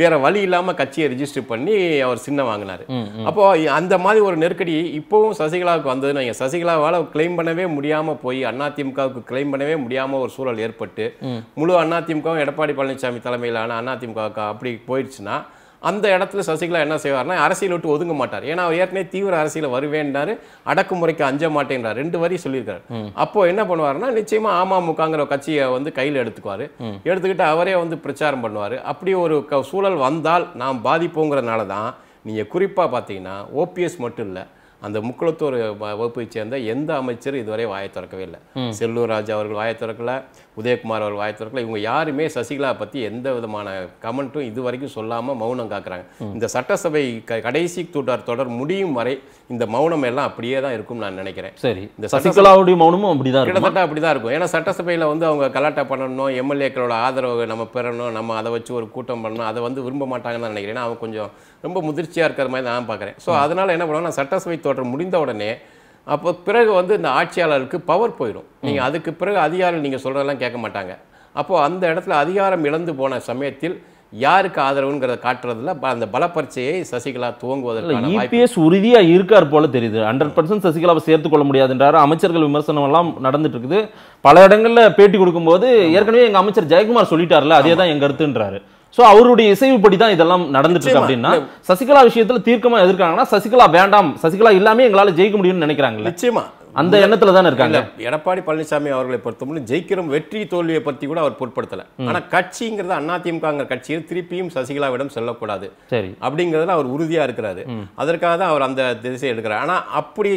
Speaker 3: வேறு வழி இல்லாமல் கட்சியை ரிஜிஸ்டர் பண்ணி அவர் சின்ன வாங்கினார் அப்போது அந்த மாதிரி ஒரு நெருக்கடி இப்போவும் சசிகலாவுக்கு வந்ததுன்னு நீங்கள் சசிகலாவால் கிளைம் பண்ணவே முடியாமல் போய் அதிமுகவுக்கு கிளைம் பண்ணவே முடியாமல் ஒரு சூழல் ஏற்பட்டு முழு அதிமுகவும் எடப்பாடி பழனிசாமி தலைமையிலான அதிமுகவுக்கு அப்படி போயிடுச்சுன்னா அந்த இடத்துல சசிகலா என்ன செய்வார்னா அரசியல் விட்டு ஒதுங்க மாட்டார் ஏன்னா அவர் ஏற்கனவே தீவிர அரசியல் வருவேன்றாரு அடக்குமுறைக்கு அஞ்ச மாட்டேன்றார் ரெண்டு வரி சொல்லியிருக்காரு அப்போ என்ன பண்ணுவார்னா நிச்சயமா அமமுகங்கிற கட்சியை வந்து கையில் எடுத்துக்குவார் எடுத்துக்கிட்டு அவரே வந்து பிரச்சாரம் பண்ணுவார் அப்படி ஒரு சூழல் வந்தால் நாம் பாதிப்போங்கிறனால தான் நீங்கள் குறிப்பாக பார்த்தீங்கன்னா ஓபிஎஸ் மட்டும் இல்லை அந்த முக்குளத்தூர் வகுப்பை சேர்ந்த எந்த அமைச்சர் இதுவரை வாயை திறக்கவே இல்லை செல்லூர் ராஜா அவர்கள் வாயை திறக்கல உதயகுமார் அவர்கள் வாயை திறக்கல இவங்க யாருமே சசிகலா பற்றி எந்த விதமான கமெண்ட்டும் இது வரைக்கும் சொல்லாமல் மௌனம் காக்குறாங்க இந்த சட்டசபை கடைசி தூட்டார் தொடர் முடியும் வரை இந்த மௌனம் எல்லாம் அப்படியே தான் இருக்கும் நான் நினைக்கிறேன் சரி இந்த சசிகலாவுடைய
Speaker 2: மௌனமும் அப்படிதான் கிட்டத்தட்ட
Speaker 3: அப்படிதான் இருக்கும் ஏன்னா சட்டசபையில் வந்து அவங்க கலாட்டம் பண்ணணும் எம்எல்ஏக்களோட ஆதரவு நம்ம பெறணும் நம்ம அதை வச்சு ஒரு கூட்டம் பண்ணணும் அதை வந்து விரும்ப மாட்டாங்கன்னு நினைக்கிறேன் அவங்க கொஞ்சம் ரொம்ப முதிர்ச்சியாக இருக்கிற மாதிரி நான் பார்க்குறேன் ஸோ அதனால் என்ன பண்ணுவாங்கன்னா சட்டசபை தோற்றம் முடிந்த உடனே அப்போ பிறகு வந்து இந்த ஆட்சியாளருக்கு பவர் போயிடும் நீங்கள் அதுக்கு பிறகு அதிகாரம் நீங்கள் சொல்கிறதெல்லாம் கேட்க மாட்டாங்க அப்போது அந்த இடத்துல அதிகாரம் இழந்து போன சமயத்தில் யாருக்கு ஆதரவுங்கிறத காட்டுறதுல அந்த பலப்பரிச்சையை சசிகலா துவங்குவதற்கு
Speaker 2: இபிஎஸ் e உறுதியா இருக்கார் போல தெரியுது ஹண்ட்ரட் பர்சன்ட் சசிகலாவை சேர்த்துக் கொள்ள முடியாதுன்றாரு அமைச்சர்கள் விமர்சனம் எல்லாம் நடந்துட்டு இருக்குது பல இடங்கள்ல பேட்டி கொடுக்கும்போது ஏற்கனவே எங்க அமைச்சர் ஜெயக்குமார் சொல்லிட்டார்ல அதே தான் எங்க கருத்துன்றாரு ஸோ அவருடைய இசைவுப்படி தான் இதெல்லாம் நடந்துட்டு இருக்கு அப்படின்னா சசிகலா விஷயத்துல தீர்க்கமா எதிர்க்காங்கன்னா சசிகலா வேண்டாம் சசிகலா இல்லாம எங்களால ஜெயிக்க முடியும்னு நினைக்கிறாங்க நிச்சயமா அந்த எண்ணத்துல தானே இருக்காங்க
Speaker 3: எடப்பாடி பழனிசாமி அவர்களை பொறுத்தவரை ஜெயிக்கிறோம் வெற்றி தோல்வியை பத்தி கூட அவர் பொருட்படுத்தல ஆனா கட்சிங்கிறது அதிமுகங்கிற கட்சியில் திருப்பியும் சசிகலாவிடம் செல்லக்கூடாது சரி அப்படிங்கிறதுல அவர் உறுதியா இருக்கிறாரு அதற்காக தான் அவர் அந்த திசை எடுக்கிறார் ஆனா அப்படி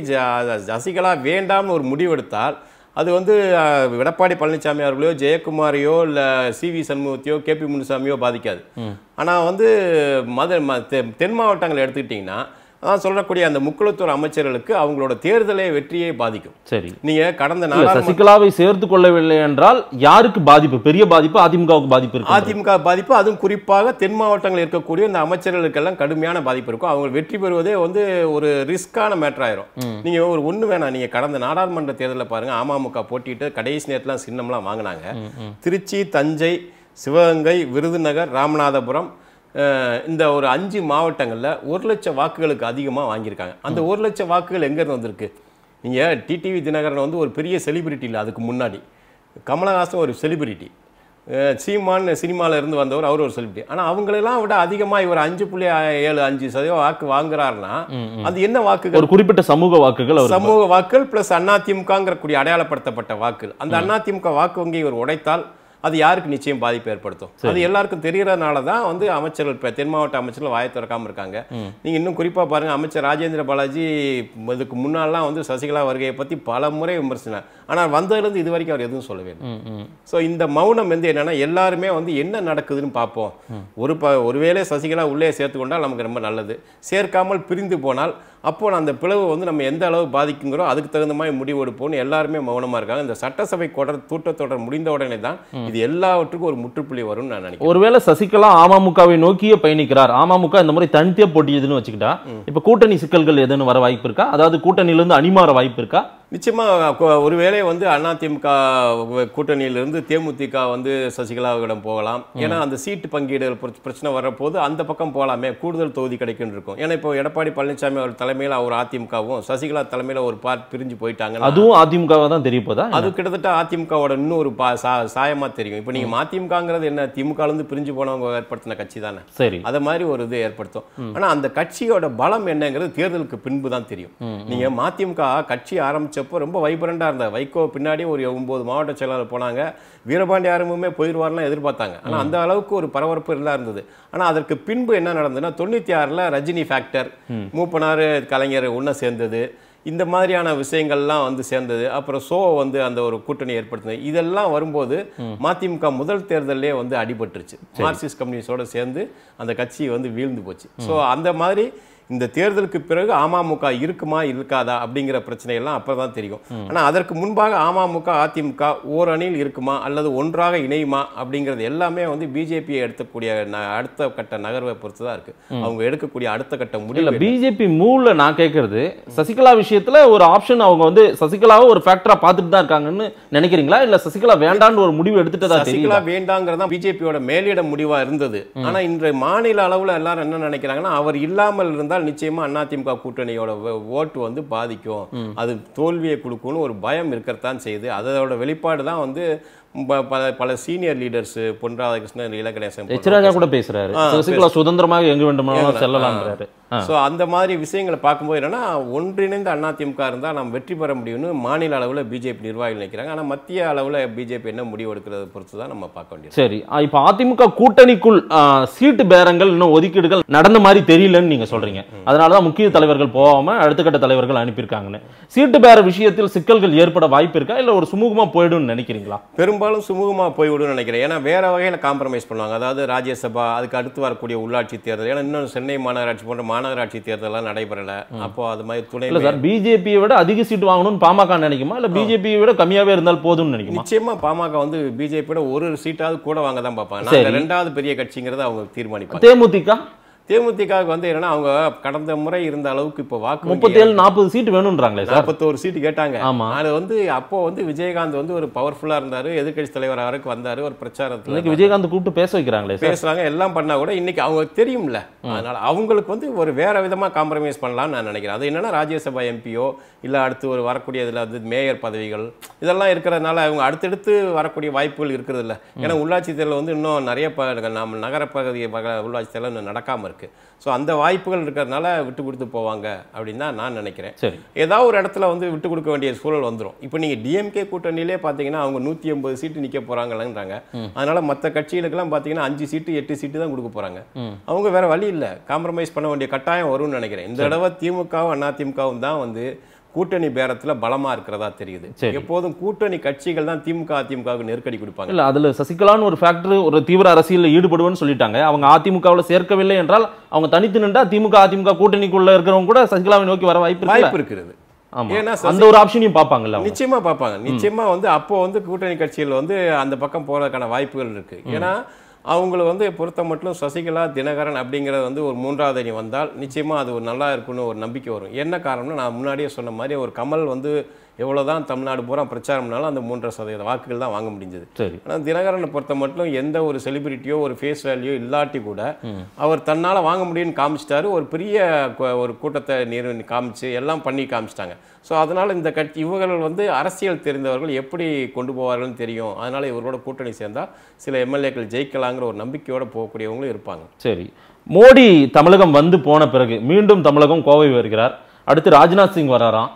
Speaker 3: சசிகலா வேண்டாம்னு ஒரு முடிவெடுத்தால் அது வந்து எடப்பாடி பழனிசாமி அவர்களையோ ஜெயக்குமாரையோ இல்லை சி வி சண்முகத்தையோ கே பி முனுசாமியோ பாதிக்காது ஆனால் வந்து மது தென் மாவட்டங்களை எடுத்துக்கிட்டிங்கன்னா சொல்லக்கூடிய அந்த முக்குளத்தூர் அமைச்சர்களுக்கு அவங்களோட தேர்தலே வெற்றியை பாதிக்கும் சரி நீங்க கடந்த நாள் சசிகலாவை
Speaker 2: சேர்த்து கொள்ளவில்லை என்றால் யாருக்கு பாதிப்பு பெரிய பாதிப்பு அதிமுகவுக்கு பாதிப்பு இருக்கும்
Speaker 3: அதிமுக பாதிப்பு அதுவும் குறிப்பாக தென் மாவட்டங்களில் இருக்கக்கூடிய இந்த அமைச்சர்களுக்கெல்லாம் கடுமையான பாதிப்பு இருக்கும் அவங்க வெற்றி பெறுவதே வந்து ஒரு ரிஸ்கான மேட்டர் ஆயிரும் நீங்க ஒரு ஒண்ணு வேணாம் நீங்க கடந்த நாடாளுமன்ற தேர்தலில் பாருங்க அமமுக போட்டிட்டு கடைசி நேரத்தில் சின்னம்லாம் வாங்கினாங்க திருச்சி தஞ்சை சிவகங்கை விருதுநகர் ராமநாதபுரம் இந்த ஒரு அஞ்சு மாவட்டங்களில் ஒரு லட்சம் வாக்குகளுக்கு அதிகமாக வாங்கியிருக்காங்க அந்த ஒரு லட்சம் வாக்குகள் எங்கேருந்து வந்திருக்கு நீங்கள் டிடிவி தினகரன் வந்து ஒரு பெரிய செலிபிரிட்டி இல்லை அதுக்கு முன்னாடி கமலஹாசன் ஒரு செலிபிரிட்டி சீமான் சினிமாவிலேருந்து வந்தவர் அவர் ஒரு செலிபிரிட்டி ஆனால் அவங்களெல்லாம் விட அதிகமாக இவர் அஞ்சு புள்ளி ஏழு அஞ்சு சதவீதம் வாக்கு வாங்குறாருன்னா அது என்ன வாக்குகள் ஒரு குறிப்பிட்ட
Speaker 2: சமூக வாக்குகள் சமூக
Speaker 3: வாக்குகள் ப்ளஸ் அதிமுகங்கிற கூடிய அடையாளப்படுத்தப்பட்ட வாக்குகள் அந்த அதிமுக வாக்கு வங்கி இவர் உடைத்தால் அது யாருக்கு நிச்சயம் பாதிப்பு ஏற்படுத்தும் அது எல்லாருக்கும் தெரியறதுனால தான் வந்து அமைச்சர்கள் இப்போ தென் மாவட்ட அமைச்சர்கள் வாயை திறக்காமல் இருக்காங்க நீங்கள் இன்னும் குறிப்பாக பாருங்கள் அமைச்சர் ராஜேந்திர பாலாஜி இதுக்கு முன்னாலாம் வந்து சசிகலா வருகையை பற்றி பல முறை விமர்சனார் ஆனால் வந்ததுலேருந்து இது வரைக்கும் அவர் எதுவும் சொல்லவே இல்லை ஸோ இந்த மௌனம் வந்து என்னென்னா எல்லாருமே வந்து என்ன நடக்குதுன்னு பார்ப்போம் ஒரு ப ஒருவேளை சசிகலா உள்ளே சேர்த்துக்கொண்டால் நமக்கு ரொம்ப நல்லது சேர்க்காமல் பிரிந்து போனால் அப்போது அந்த பிளவு வந்து நம்ம எந்த அளவு பாதிக்குங்கிறோம் அதுக்கு தகுந்த மாதிரி முடிவு எடுப்போம்னு எல்லாருமே மௌனமாக இருக்காங்க இந்த சட்டசபை தொடர் கூட்டத்தொடர் முடிந்த உடனே தான் இது எல்லாவற்றுக்கும் ஒரு முற்றுப்புள்ளி வரும்னு நான் நினைக்கிறேன்
Speaker 2: ஒருவேளை சசிகலா அமமுகவை நோக்கியே பயணிக்கிறார் அமமுக இந்த மாதிரி தனித்தே போட்டியதுன்னு வச்சுக்கிட்டா இப்போ கூட்டணி சிக்கல்கள் எதுன்னு வர வாய்ப்பு இருக்கா அதாவது கூட்டணியிலேருந்து அணிமாற வாய்ப்பு இருக்கா
Speaker 3: நிச்சயமாக ஒரு வேளை வந்து அதிமுக கூட்டணியிலிருந்து தேமுதிக வந்து சசிகலாவிடம் போகலாம் ஏன்னா அந்த சீட்டு பங்கீடு பிரச்சனை வரப்போது அந்த பக்கம் போகலாமே கூடுதல் தொகுதி கிடைக்கும் இருக்கும் ஏன்னா இப்போ எடப்பாடி பழனிசாமி அவர் தலைமையில் அவர் அதிமுகவும் சசிகலா தலைமையில் ஒரு பார்ட் பிரிஞ்சு போயிட்டாங்க அதுவும்
Speaker 2: அதிமுகவாக தான் தெரிய அது
Speaker 3: கிட்டத்தட்ட அதிமுகவோட இன்னொரு பா சாயமாக தெரியும் இப்போ நீங்கள் அதிமுகங்கிறது என்ன திமுகலேருந்து பிரிஞ்சு போனவங்க ஏற்படுத்தின கட்சி தானே சரி அதை மாதிரி ஒரு இது ஏற்படுத்தும் ஆனால் அந்த கட்சியோட பலம் என்னங்கிறது தேர்தலுக்கு பின்பு தான் தெரியும் நீங்கள் மதிமுக கட்சி ஆரம்பிச்ச ஸ்டெப்பு ரொம்ப வைப்ரண்டாக இருந்தார் வைகோ பின்னாடி ஒரு ஒம்பது மாவட்ட செயலாளர் போனாங்க வீரபாண்டி ஆரம்பமே போயிடுவார்லாம் எதிர்பார்த்தாங்க ஆனால் அந்த அளவுக்கு ஒரு பரபரப்பு இருந்தா இருந்தது ஆனால் அதற்கு பின்பு என்ன நடந்ததுன்னா தொண்ணூற்றி ஆறில் ரஜினி ஃபேக்டர் மூப்பனார் கலைஞர் ஒன்று சேர்ந்தது இந்த மாதிரியான விஷயங்கள்லாம் வந்து சேர்ந்தது அப்புறம் சோ வந்து அந்த ஒரு கூட்டணி ஏற்படுத்தினது இதெல்லாம் வரும்போது மதிமுக முதல் தேர்தலே வந்து அடிபட்டுருச்சு மார்க்சிஸ்ட் கம்யூனிஸ்டோட சேர்ந்து அந்த கட்சி வந்து வீழ்ந்து போச்சு ஸோ அந்த மாதிரி இந்த தேர்தலுக்கு பிறகு அமமுக இருக்குமா இருக்காதா அப்படிங்கிற பிரச்சனையெல்லாம் அப்போ தான் தெரியும் ஆனால் அதற்கு முன்பாக அமமுக அதிமுக ஓரணியில் இருக்குமா அல்லது ஒன்றாக இணையுமா அப்படிங்கிறது எல்லாமே வந்து பிஜேபியை எடுத்தக்கூடிய அடுத்த கட்ட நகர்வை பொறுத்து தான் இருக்குது அவங்க எடுக்கக்கூடிய அடுத்த கட்ட முடியல
Speaker 2: பிஜேபி மூலில் நான் கேட்குறது சசிகலா விஷயத்தில் ஒரு ஆப்ஷன் அவங்க வந்து சசிகலாவை ஒரு ஃபேக்டராக பார்த்துட்டு தான் இருக்காங்கன்னு நினைக்கிறீங்களா இல்லை சசிகலா வேண்டான்னு ஒரு முடிவு எடுத்துட்டதா
Speaker 3: சசிகலா வேண்டாங்கிறதா பிஜேபியோட மேலிட முடிவாக இருந்தது ஆனால் இன்று மாநில அளவில் எல்லாரும் என்ன நினைக்கிறாங்கன்னா அவர் இல்லாமல் இருந்தால் என்றால் நிச்சயமாக அதிமுக கூட்டணியோட ஓட்டு வந்து பாதிக்கும் அது தோல்வியை கொடுக்கும்னு ஒரு பயம் இருக்கிறதான் செய்யுது அதோட வெளிப்பாடு தான் வந்து பல பல சீனியர் லீடர்ஸ் பொன் ராதாகிருஷ்ணன் இலக்கணேசன் எச்ராஜா கூட பேசுறாரு சசிகலா
Speaker 2: சுதந்திரமாக எங்க வேண்டுமானாலும் செல்லலாம் ஸோ
Speaker 3: அந்த மாதிரி விஷயங்களை பார்க்கும்போது என்னன்னா ஒன்றிணைந்த திமுக இருந்தால் நாம் வெற்றி பெற முடியும்னு மாநில அளவில் பிஜேபி நிர்வாகிகள் நினைக்கிறாங்க ஆனால் மத்திய அளவில் பிஜேபி என்ன முடிவு எடுக்கிறது பொறுத்து தான் நம்ம பார்க்க வேண்டியது
Speaker 2: சரி இப்போ அதிமுக கூட்டணிக்குள் சீட்டு பேரங்கள் இன்னும் ஒதுக்கீடுகள் நடந்த மாதிரி தெரியலன்னு நீங்கள் சொல்கிறீங்க அதனால தான் முக்கிய தலைவர்கள் போகாமல் அடுத்த கட்ட தலைவர்கள் அனுப்பியிருக்காங்கன்னு சீட்டு பேர விஷயத்தில் சிக்கல்கள் ஏற்பட வாய்ப்பு இருக்கா இல்லை ஒரு சுமூகமாக போயிடும்னு நினைக்கிறீங்களா
Speaker 3: பெரும்பாலும் பெரும்பாலும் சுமூகமாக போய்விடும் நினைக்கிறேன் ஏன்னா வேறு வகையில் காம்ப்ரமைஸ் பண்ணுவாங்க அதாவது ராஜ்யசபா அதுக்கு அடுத்து வரக்கூடிய உள்ளாட்சி தேர்தல் ஏன்னா இன்னும் சென்னை மாநகராட்சி போன்ற மாநகராட்சி தேர்தலாம் நடைபெறலை அப்போ அது மாதிரி துணை இல்லை சார்
Speaker 2: பிஜேபியை விட அதிக சீட் வாங்கணும்னு பாமக நினைக்குமா இல்லை பிஜேபியை விட கம்மியாகவே இருந்தால் போதும்னு நினைக்கும்
Speaker 3: நிச்சயமாக பாமக வந்து பிஜேபியோட ஒரு சீட்டாவது கூட வாங்க தான் பார்ப்பாங்க ரெண்டாவது பெரிய கட்சிங்கிறத அவங்க தீர்மானிப்பாங்க தேமுதிக தேமுதிகவுக்கு வந்து என்னன்னா அவங்க கடந்த முறை இருந்த அளவுக்கு இப்போ வாக்கு முப்பத்தேழு
Speaker 2: நாற்பது சீட்டு வேணும்ன்றாங்களே
Speaker 3: நாற்பத்தோரு சீட் கேட்டாங்க ஆமாம் அது வந்து அப்போ வந்து விஜயகாந்த் வந்து ஒரு பவர்ஃபுல்லா இருந்தார் எதிர்கட்சி தலைவர் அவருக்கு வந்தாரு ஒரு பிரச்சாரத்துல
Speaker 2: விஜயகாந்த் கூப்பிட்டு பேச வைக்கிறாங்களே பேசுறாங்க
Speaker 3: எல்லாம் பண்ணா கூட இன்னைக்கு அவங்க தெரியும்ல அதனால அவங்களுக்கு வந்து ஒரு வேற விதமா காம்ப்ரமைஸ் பண்ணலாம்னு நான் நினைக்கிறேன் அது என்னன்னா ராஜ்யசபா எம்பியோ இல்லை அடுத்து ஒரு வரக்கூடிய இதில் வந்து மேயர் பதவிகள் இதெல்லாம் இருக்கிறதுனால அவங்க அடுத்தடுத்து வரக்கூடிய வாய்ப்புகள் இருக்கிறது இல்லை ஏன்னா உள்ளாட்சி தேர்தல் வந்து இன்னும் நிறைய ப நம்ம நகரப்பகுதி உள்ளாட்சி தேர்தல் இன்னும் நடக்காமல் இருக்குது ஸோ அந்த வாய்ப்புகள் இருக்கிறதுனால விட்டு கொடுத்து போவாங்க அப்படின்னு தான் நான் நினைக்கிறேன் சரி ஏதாவது ஒரு இடத்துல வந்து விட்டு கொடுக்க வேண்டிய சூழல் வந்துடும் இப்போ நீங்கள் டிஎம்கே கூட்டணியிலே பார்த்தீங்கன்னா அவங்க நூற்றி ஐம்பது சீட்டு நிற்க போகிறாங்களாங்கிறாங்க அதனால் மற்ற கட்சிகளுக்கெல்லாம் பார்த்தீங்கன்னா அஞ்சு சீட்டு எட்டு சீட்டு தான் கொடுக்க போகிறாங்க அவங்க வேறு வழி இல்லை காம்ப்ரமைஸ் பண்ண வேண்டிய கட்டாயம் வரும்னு நினைக்கிறேன் இந்த தடவை திமுகவும் அதிமுகவும் தான் வந்து கூட்டணி பேரத்தில் பலமாக இருக்கிறதா தெரியுது எப்போதும் கூட்டணி கட்சிகள் தான் திமுக அதிமுக நெருக்கடி கொடுப்பாங்க இல்லை அதில்
Speaker 2: சசிகலான்னு ஒரு ஃபேக்டர் ஒரு தீவிர அரசியலில் ஈடுபடுவேன்னு சொல்லிட்டாங்க அவங்க அதிமுகவில் சேர்க்கவில்லை என்றால் அவங்க
Speaker 3: தனித்து நின்றா திமுக அதிமுக கூட்டணிக்குள்ள இருக்கிறவங்க கூட சசிகலாவை நோக்கி வர வாய்ப்பு வாய்ப்பு இருக்கிறது
Speaker 2: ஏன்னா அந்த ஒரு ஆப்ஷனையும் பார்ப்பாங்கல்ல
Speaker 3: நிச்சயமா பார்ப்பாங்க நிச்சயமா வந்து அப்போ வந்து கூட்டணி கட்சிகள் வந்து அந்த பக்கம் போறதுக்கான வாய்ப்புகள் இருக்கு ஏன்னா அவங்கள வந்து பொறுத்த மட்டும் சசிகலா தினகரன் அப்படிங்கிறது வந்து ஒரு மூன்றாவது அணி வந்தால் நிச்சயமாக அது ஒரு நல்லா இருக்குன்னு ஒரு நம்பிக்கை வரும் என்ன காரணம்னா நான் முன்னாடியே சொன்ன மாதிரி ஒரு கமல் வந்து எவ்வளோ தான் தமிழ்நாடு பூரா பிரச்சாரம்னாலும் அந்த மூன்றரை சதவீத வாக்குகள் தான் வாங்க முடிஞ்சது சரி ஆனால் தினகரனை பொறுத்த மட்டும் எந்த ஒரு செலிபிரிட்டியோ ஒரு ஃபேஸ் வேல்யூ இல்லாட்டி கூட அவர் தன்னால் வாங்க முடியும்னு காமிச்சிட்டாரு ஒரு பெரிய ஒரு கூட்டத்தை நேரு காமிச்சு எல்லாம் பண்ணி காமிச்சிட்டாங்க ஸோ அதனால் இந்த கட்சி இவர்கள் வந்து அரசியல் தெரிந்தவர்கள் எப்படி கொண்டு போவார்கள்னு தெரியும் அதனால் இவர்களோட கூட்டணி சேர்ந்தால் சில எம்எல்ஏக்கள் ஜெயிக்கலாங்கிற ஒரு நம்பிக்கையோடு போகக்கூடியவங்களும் இருப்பாங்க
Speaker 2: சரி மோடி தமிழகம் வந்து போன பிறகு மீண்டும் தமிழகம் கோவை வருகிறார் அடுத்து ராஜ்நாத் சிங் வராராம்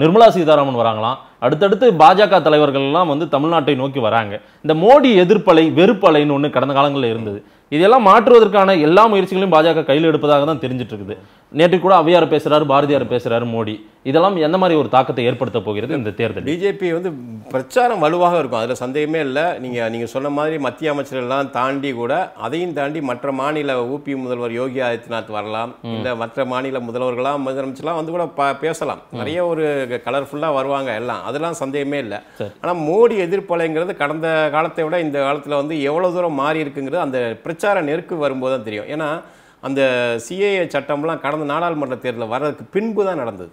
Speaker 2: நிர்மலா சீதாராமன் வராங்களாம் அடுத்தடுத்து பாஜக தலைவர்கள்லாம் வந்து தமிழ்நாட்டை நோக்கி வராங்க இந்த மோடி எதிர்ப்பலை வெறுப்பலைன்னு ஒன்று கடந்த காலங்களில் இருந்தது இதெல்லாம் மாற்றுவதற்கான எல்லா முயற்சிகளையும் பாஜக கையில் எடுப்பதாக தான் தெரிஞ்சிட்டு இருக்குது நேற்று கூட அவ்வையார் பேசுறாரு பாரதியார் பேசுறாரு மோடி இதெல்லாம் எந்த மாதிரி ஒரு தாக்கத்தை ஏற்படுத்த போகிறது இந்த தேர்தல்
Speaker 3: பிஜேபி வந்து பிரச்சாரம் வலுவாக இருக்கும் அதில் சந்தேகமே இல்லை நீங்கள் நீங்கள் சொன்ன மாதிரி மத்திய அமைச்சர்கள்லாம் தாண்டி கூட அதையும் தாண்டி மற்ற மாநில ஊபி முதல்வர் யோகி ஆதித்யநாத் வரலாம் இந்த மற்ற மாநில முதல்வர்களாம் முதலமைச்சர்லாம் வந்து கூட பேசலாம் நிறைய ஒரு கலர்ஃபுல்லாக வருவாங்க எல்லாம் அதெல்லாம் சந்தேகமே இல்லை ஆனால் மோடி எதிர்ப்பலைங்கிறது கடந்த காலத்தை விட இந்த காலத்தில் வந்து எவ்வளோ தூரம் மாறி இருக்குங்கிறது அந்த பிரச்சார நெருக்கு வரும்போது தான் தெரியும் ஏன்னா அந்த சிஏஏ சட்டம்லாம் கடந்த நாடாளுமன்ற தேர்தலில் வர்றதுக்கு பின்பு தான் நடந்தது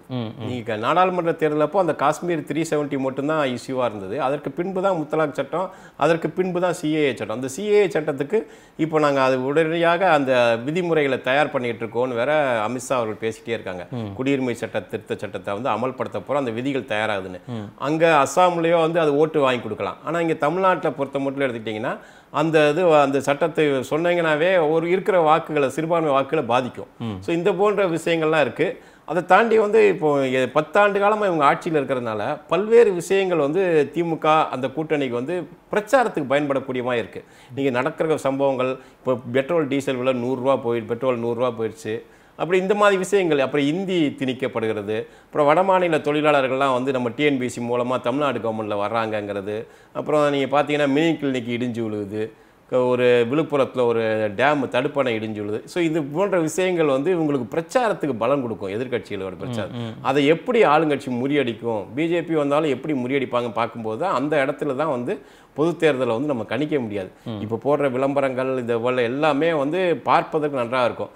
Speaker 3: நீங்கள் நாடாளுமன்ற தேர்தலப்போ அப்போ அந்த காஷ்மீர் த்ரீ செவன்ட்டி மட்டும்தான் இஷ்யூவாக இருந்தது அதற்கு பின்பு தான் முத்தலாக் சட்டம் அதற்கு பின்பு தான் சிஏஏ சட்டம் அந்த சிஏஏ சட்டத்துக்கு இப்போ நாங்கள் அது உடனடியாக அந்த விதிமுறைகளை தயார் பண்ணிகிட்டு இருக்கோம்னு வேற அமித்ஷா அவர்கள் பேசிக்கிட்டே இருக்காங்க குடியுரிமை சட்ட திருத்த சட்டத்தை வந்து அமல்படுத்த போகிறோம் அந்த விதிகள் தயாராகுதுன்னு அங்கே அஸ்ஸாம்லேயோ வந்து அது ஓட்டு வாங்கி கொடுக்கலாம் ஆனால் இங்கே தமிழ்நாட்டில் பொறுத்த மட்டும் எடுத்துக்கிட்டிங்கன்னா அந்த இது அந்த சட்டத்தை சொன்னீங்கன்னாவே ஒரு இருக்கிற வாக்குகளை சிறுபான்மை வாக்குகளை பாதிக்கும் ஸோ இந்த போன்ற விஷயங்கள்லாம் இருக்குது அதை தாண்டி வந்து இப்போ பத்தாண்டு காலமாக இவங்க ஆட்சியில் இருக்கிறதுனால பல்வேறு விஷயங்கள் வந்து திமுக அந்த கூட்டணிக்கு வந்து பிரச்சாரத்துக்கு பயன்படக்கூடியமா இருக்குது நீங்கள் நடக்கிற சம்பவங்கள் இப்போ பெட்ரோல் டீசல் விலை நூறுரூவா போயிடு பெட்ரோல் நூறுரூவா போயிடுச்சு அப்படி இந்த மாதிரி விஷயங்கள் அப்புறம் இந்தி திணிக்கப்படுகிறது அப்புறம் வட மாநில தொழிலாளர்கள்லாம் வந்து நம்ம டிஎன்பிசி மூலமாக தமிழ்நாடு கவர்மெண்ட்டில் வர்றாங்கங்கிறது அப்புறம் நீங்கள் பார்த்தீங்கன்னா மினி கிளினிக் இடிஞ்சு விழுகுது ஒரு விழுப்புரத்தில் ஒரு டேம் தடுப்பணை இடிஞ்சு விழுது ஸோ இது போன்ற விஷயங்கள் வந்து இவங்களுக்கு பிரச்சாரத்துக்கு பலம் கொடுக்கும் எதிர்கட்சிகளோட பிரச்சாரம் அதை எப்படி ஆளுங்கட்சி முறியடிக்கும் பிஜேபி வந்தாலும் எப்படி முறியடிப்பாங்க பார்க்கும்போது தான் அந்த இடத்துல தான் வந்து பொது தேர்தலை வந்து நம்ம கணிக்க முடியாது இப்போ போடுற விளம்பரங்கள் இதை போல் எல்லாமே வந்து பார்ப்பதற்கு நன்றாக இருக்கும்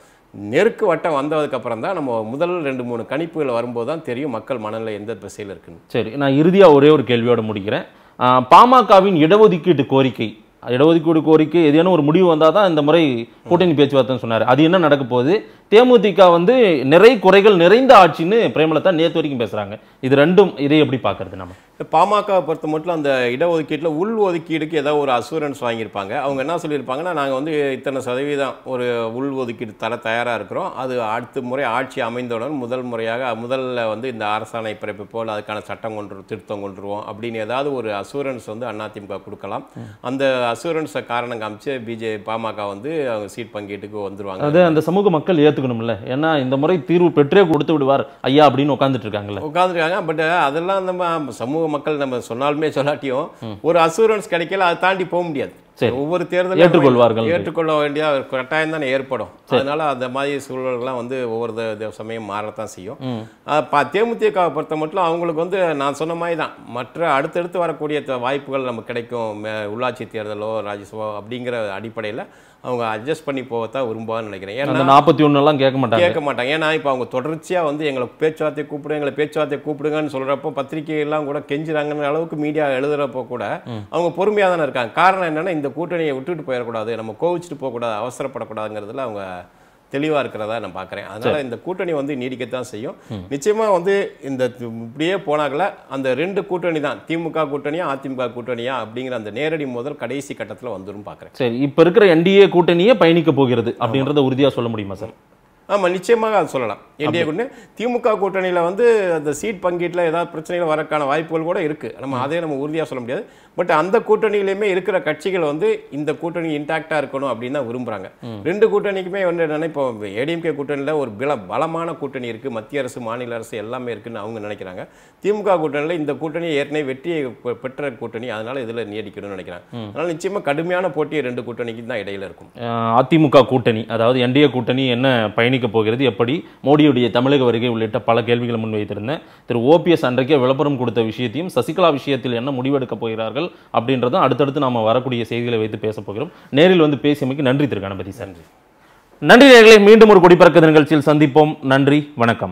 Speaker 3: நெருக்கு வட்டம் அப்புறம் தான் நம்ம முதல் ரெண்டு மூணு கணிப்புகள் வரும்போது தான் தெரியும் மக்கள் மனநிலை எந்த திசையில் இருக்குன்னு
Speaker 2: சரி நான் இறுதியாக ஒரே ஒரு கேள்வியோடு முடிக்கிறேன் பாமகவின் இடஒதுக்கீட்டு கோரிக்கை இடஒதுக்கீடு கோரிக்கை ஏதேனும் ஒரு முடிவு வந்தால் தான் இந்த முறை கூட்டணி பேச்சுவார்த்தைன்னு சொன்னார் அது என்ன நடக்க போகுது தேமுதிக வந்து நிறை குறைகள் நிறைந்த ஆட்சின்னு பிரேமலதா நேற்று வரைக்கும் பேசுகிறாங்க இது ரெண்டும் இதை எப்படி பார்க்கறது நம்ம
Speaker 3: பாமக பொறுத்த மட்டும் அந்த இடஒதுக்கீட்டில் உள் ஒதுக்கீடுக்கு ஏதோ ஒரு அசூரன்ஸ் வாங்கியிருப்பாங்க அவங்க என்ன சொல்லியிருப்பாங்கன்னா நாங்கள் வந்து இத்தனை சதவீதம் ஒரு உள் ஒதுக்கீடு தர தயாராக இருக்கிறோம் அது அடுத்த முறை ஆட்சி அமைந்தவுடன் முதல் முறையாக முதல்ல வந்து இந்த அரசாணை பிறப்பு போல் அதுக்கான சட்டம் கொண்டு திருத்தம் கொண்டுருவோம் அப்படின்னு ஏதாவது ஒரு அசூரன்ஸ் வந்து அதிமுக கொடுக்கலாம் அந்த அசூரன்ஸை காரணம் காமிச்சு பிஜே பாமக வந்து அவங்க சீட் பங்கீட்டுக்கு வந்துருவாங்க அது
Speaker 2: அந்த சமூக மக்கள் ஏற்று எடுத்துக்கணும்ல ஏன்னா இந்த முறை தீர்வு பெற்றே கொடுத்து விடுவார் ஐயா அப்படின்னு உட்காந்துட்டு இருக்காங்கல்ல
Speaker 3: உட்காந்துருக்காங்க பட் அதெல்லாம் நம்ம சமூக மக்கள் நம்ம சொன்னாலுமே சொல்லாட்டியும் ஒரு அசூரன்ஸ் கிடைக்கல அதை தாண்டி போக முடியாது ஒவ்வொரு தேர்தலும் ஏற்றுக்கொள்வார்கள் ஏற்றுக்கொள்ள வேண்டிய கட்டாயம் தானே ஏற்படும் அதனால அந்த மாதிரி சூழல்கள்லாம் வந்து ஒவ்வொரு சமயம் மாறத்தான் செய்யும் தேமுதிக பொறுத்த மட்டும் அவங்களுக்கு வந்து நான் சொன்ன மாதிரி தான் மற்ற அடுத்தடுத்து வரக்கூடிய வாய்ப்புகள் நமக்கு கிடைக்கும் உள்ளாட்சி தேர்தலோ ராஜ்யசபா அப்படிங்கிற அடிப்படையில் அவங்க அட்ஜஸ்ட் பண்ணி போக தான் விரும்பான்னு நினைக்கிறேன் ஏன்னா நாற்பத்தி
Speaker 2: ஒன்றுலாம் கேட்க மாட்டாங்க கேட்க
Speaker 3: மாட்டாங்க ஏன்னா இப்போ அவங்க தொடர்ச்சியாக வந்து எங்களை பேச்சுவார்த்தை கூப்பிடு எங்களை பேச்சுவார்த்தை கூப்பிடுங்கன்னு சொல்கிறப்போ பத்திரிகையெல்லாம் கூட கெஞ்சுறாங்கன்ற அளவுக்கு மீடியா எழுதுகிறப்போ கூட அவங்க பொறுமையாக தானே இருக்காங்க காரணம் என்னென்னா இந்த கூட்டணியை விட்டுட்டு போயிடக்கூடாது நம்ம கோவிச்சுட்டு போகக்கூடாது அவசரப்படக்கூடாதுங்கிறதுல அவங்க தெளிவாக இருக்கிறதா நான் பார்க்குறேன் அதனால் இந்த கூட்டணி வந்து நீடிக்கத்தான் செய்யும் நிச்சயமாக வந்து இந்த இப்படியே போனாங்கள அந்த ரெண்டு கூட்டணி தான் திமுக கூட்டணியா அதிமுக கூட்டணியா அப்படிங்கிற அந்த நேரடி முதல் கடைசி கட்டத்தில் வந்துடும் பார்க்குறேன்
Speaker 2: சரி இப்போ இருக்கிற என்டிஏ கூட்டணியே பயணிக்க போகிறது அப்படின்றத உறுதியாக சொல்ல முடியுமா சார்
Speaker 3: ஆமாம் நிச்சயமாக அது சொல்லலாம் என்டிஏ கூட்டணி திமுக கூட்டணியில் வந்து அந்த சீட் பங்கீட்டில் ஏதாவது பிரச்சனைகள் வரக்கான வாய்ப்புகள் கூட இருக்குது நம்ம அதே நம்ம உறுதியாக சொல்ல முடியாது பட் அந்த கூட்டணியிலையுமே இருக்கிற கட்சிகள் வந்து இந்த கூட்டணி இன்டாக்டாக இருக்கணும் அப்படின்னு தான் விரும்புகிறாங்க ரெண்டு கூட்டணிக்குமே வந்து என்னென்னா இப்போ ஏடிஎம்கே கூட்டணியில் ஒரு பில பலமான கூட்டணி இருக்குது மத்திய அரசு மாநில அரசு எல்லாமே இருக்குதுன்னு அவங்க நினைக்கிறாங்க திமுக கூட்டணியில் இந்த கூட்டணி ஏற்கனவே வெற்றியை பெற்ற கூட்டணி அதனால் இதில் நீடிக்கணும்னு நினைக்கிறாங்க அதனால் நிச்சயமாக கடுமையான போட்டி ரெண்டு கூட்டணிக்கு தான் இடையில இருக்கும்
Speaker 2: அதிமுக கூட்டணி அதாவது என்டிஏ கூட்டணி என்ன பயணிக்க இருக்கப் போகிறது எப்படி மோடியுடைய தமிழக வருகை உள்ளிட்ட பல கேள்விகளை முன்வைத்திருந்தேன் திரு ஓபிஎஸ் அன்றைக்கே விளம்பரம் கொடுத்த விஷயத்தையும் சசிகலா விஷயத்தில் என்ன முடிவெடுக்கப் போகிறார்கள் அப்படின்றதும் அடுத்தடுத்து நாம் வரக்கூடிய செய்திகளை வைத்து பேசப் போகிறோம் நேரில் வந்து பேசியமைக்கு நன்றி திரு கணபதி சார் நன்றி நேர்களை மீண்டும் ஒரு குடிபறக்க நிகழ்ச்சியில் சந்திப்போம் நன்றி வணக்கம்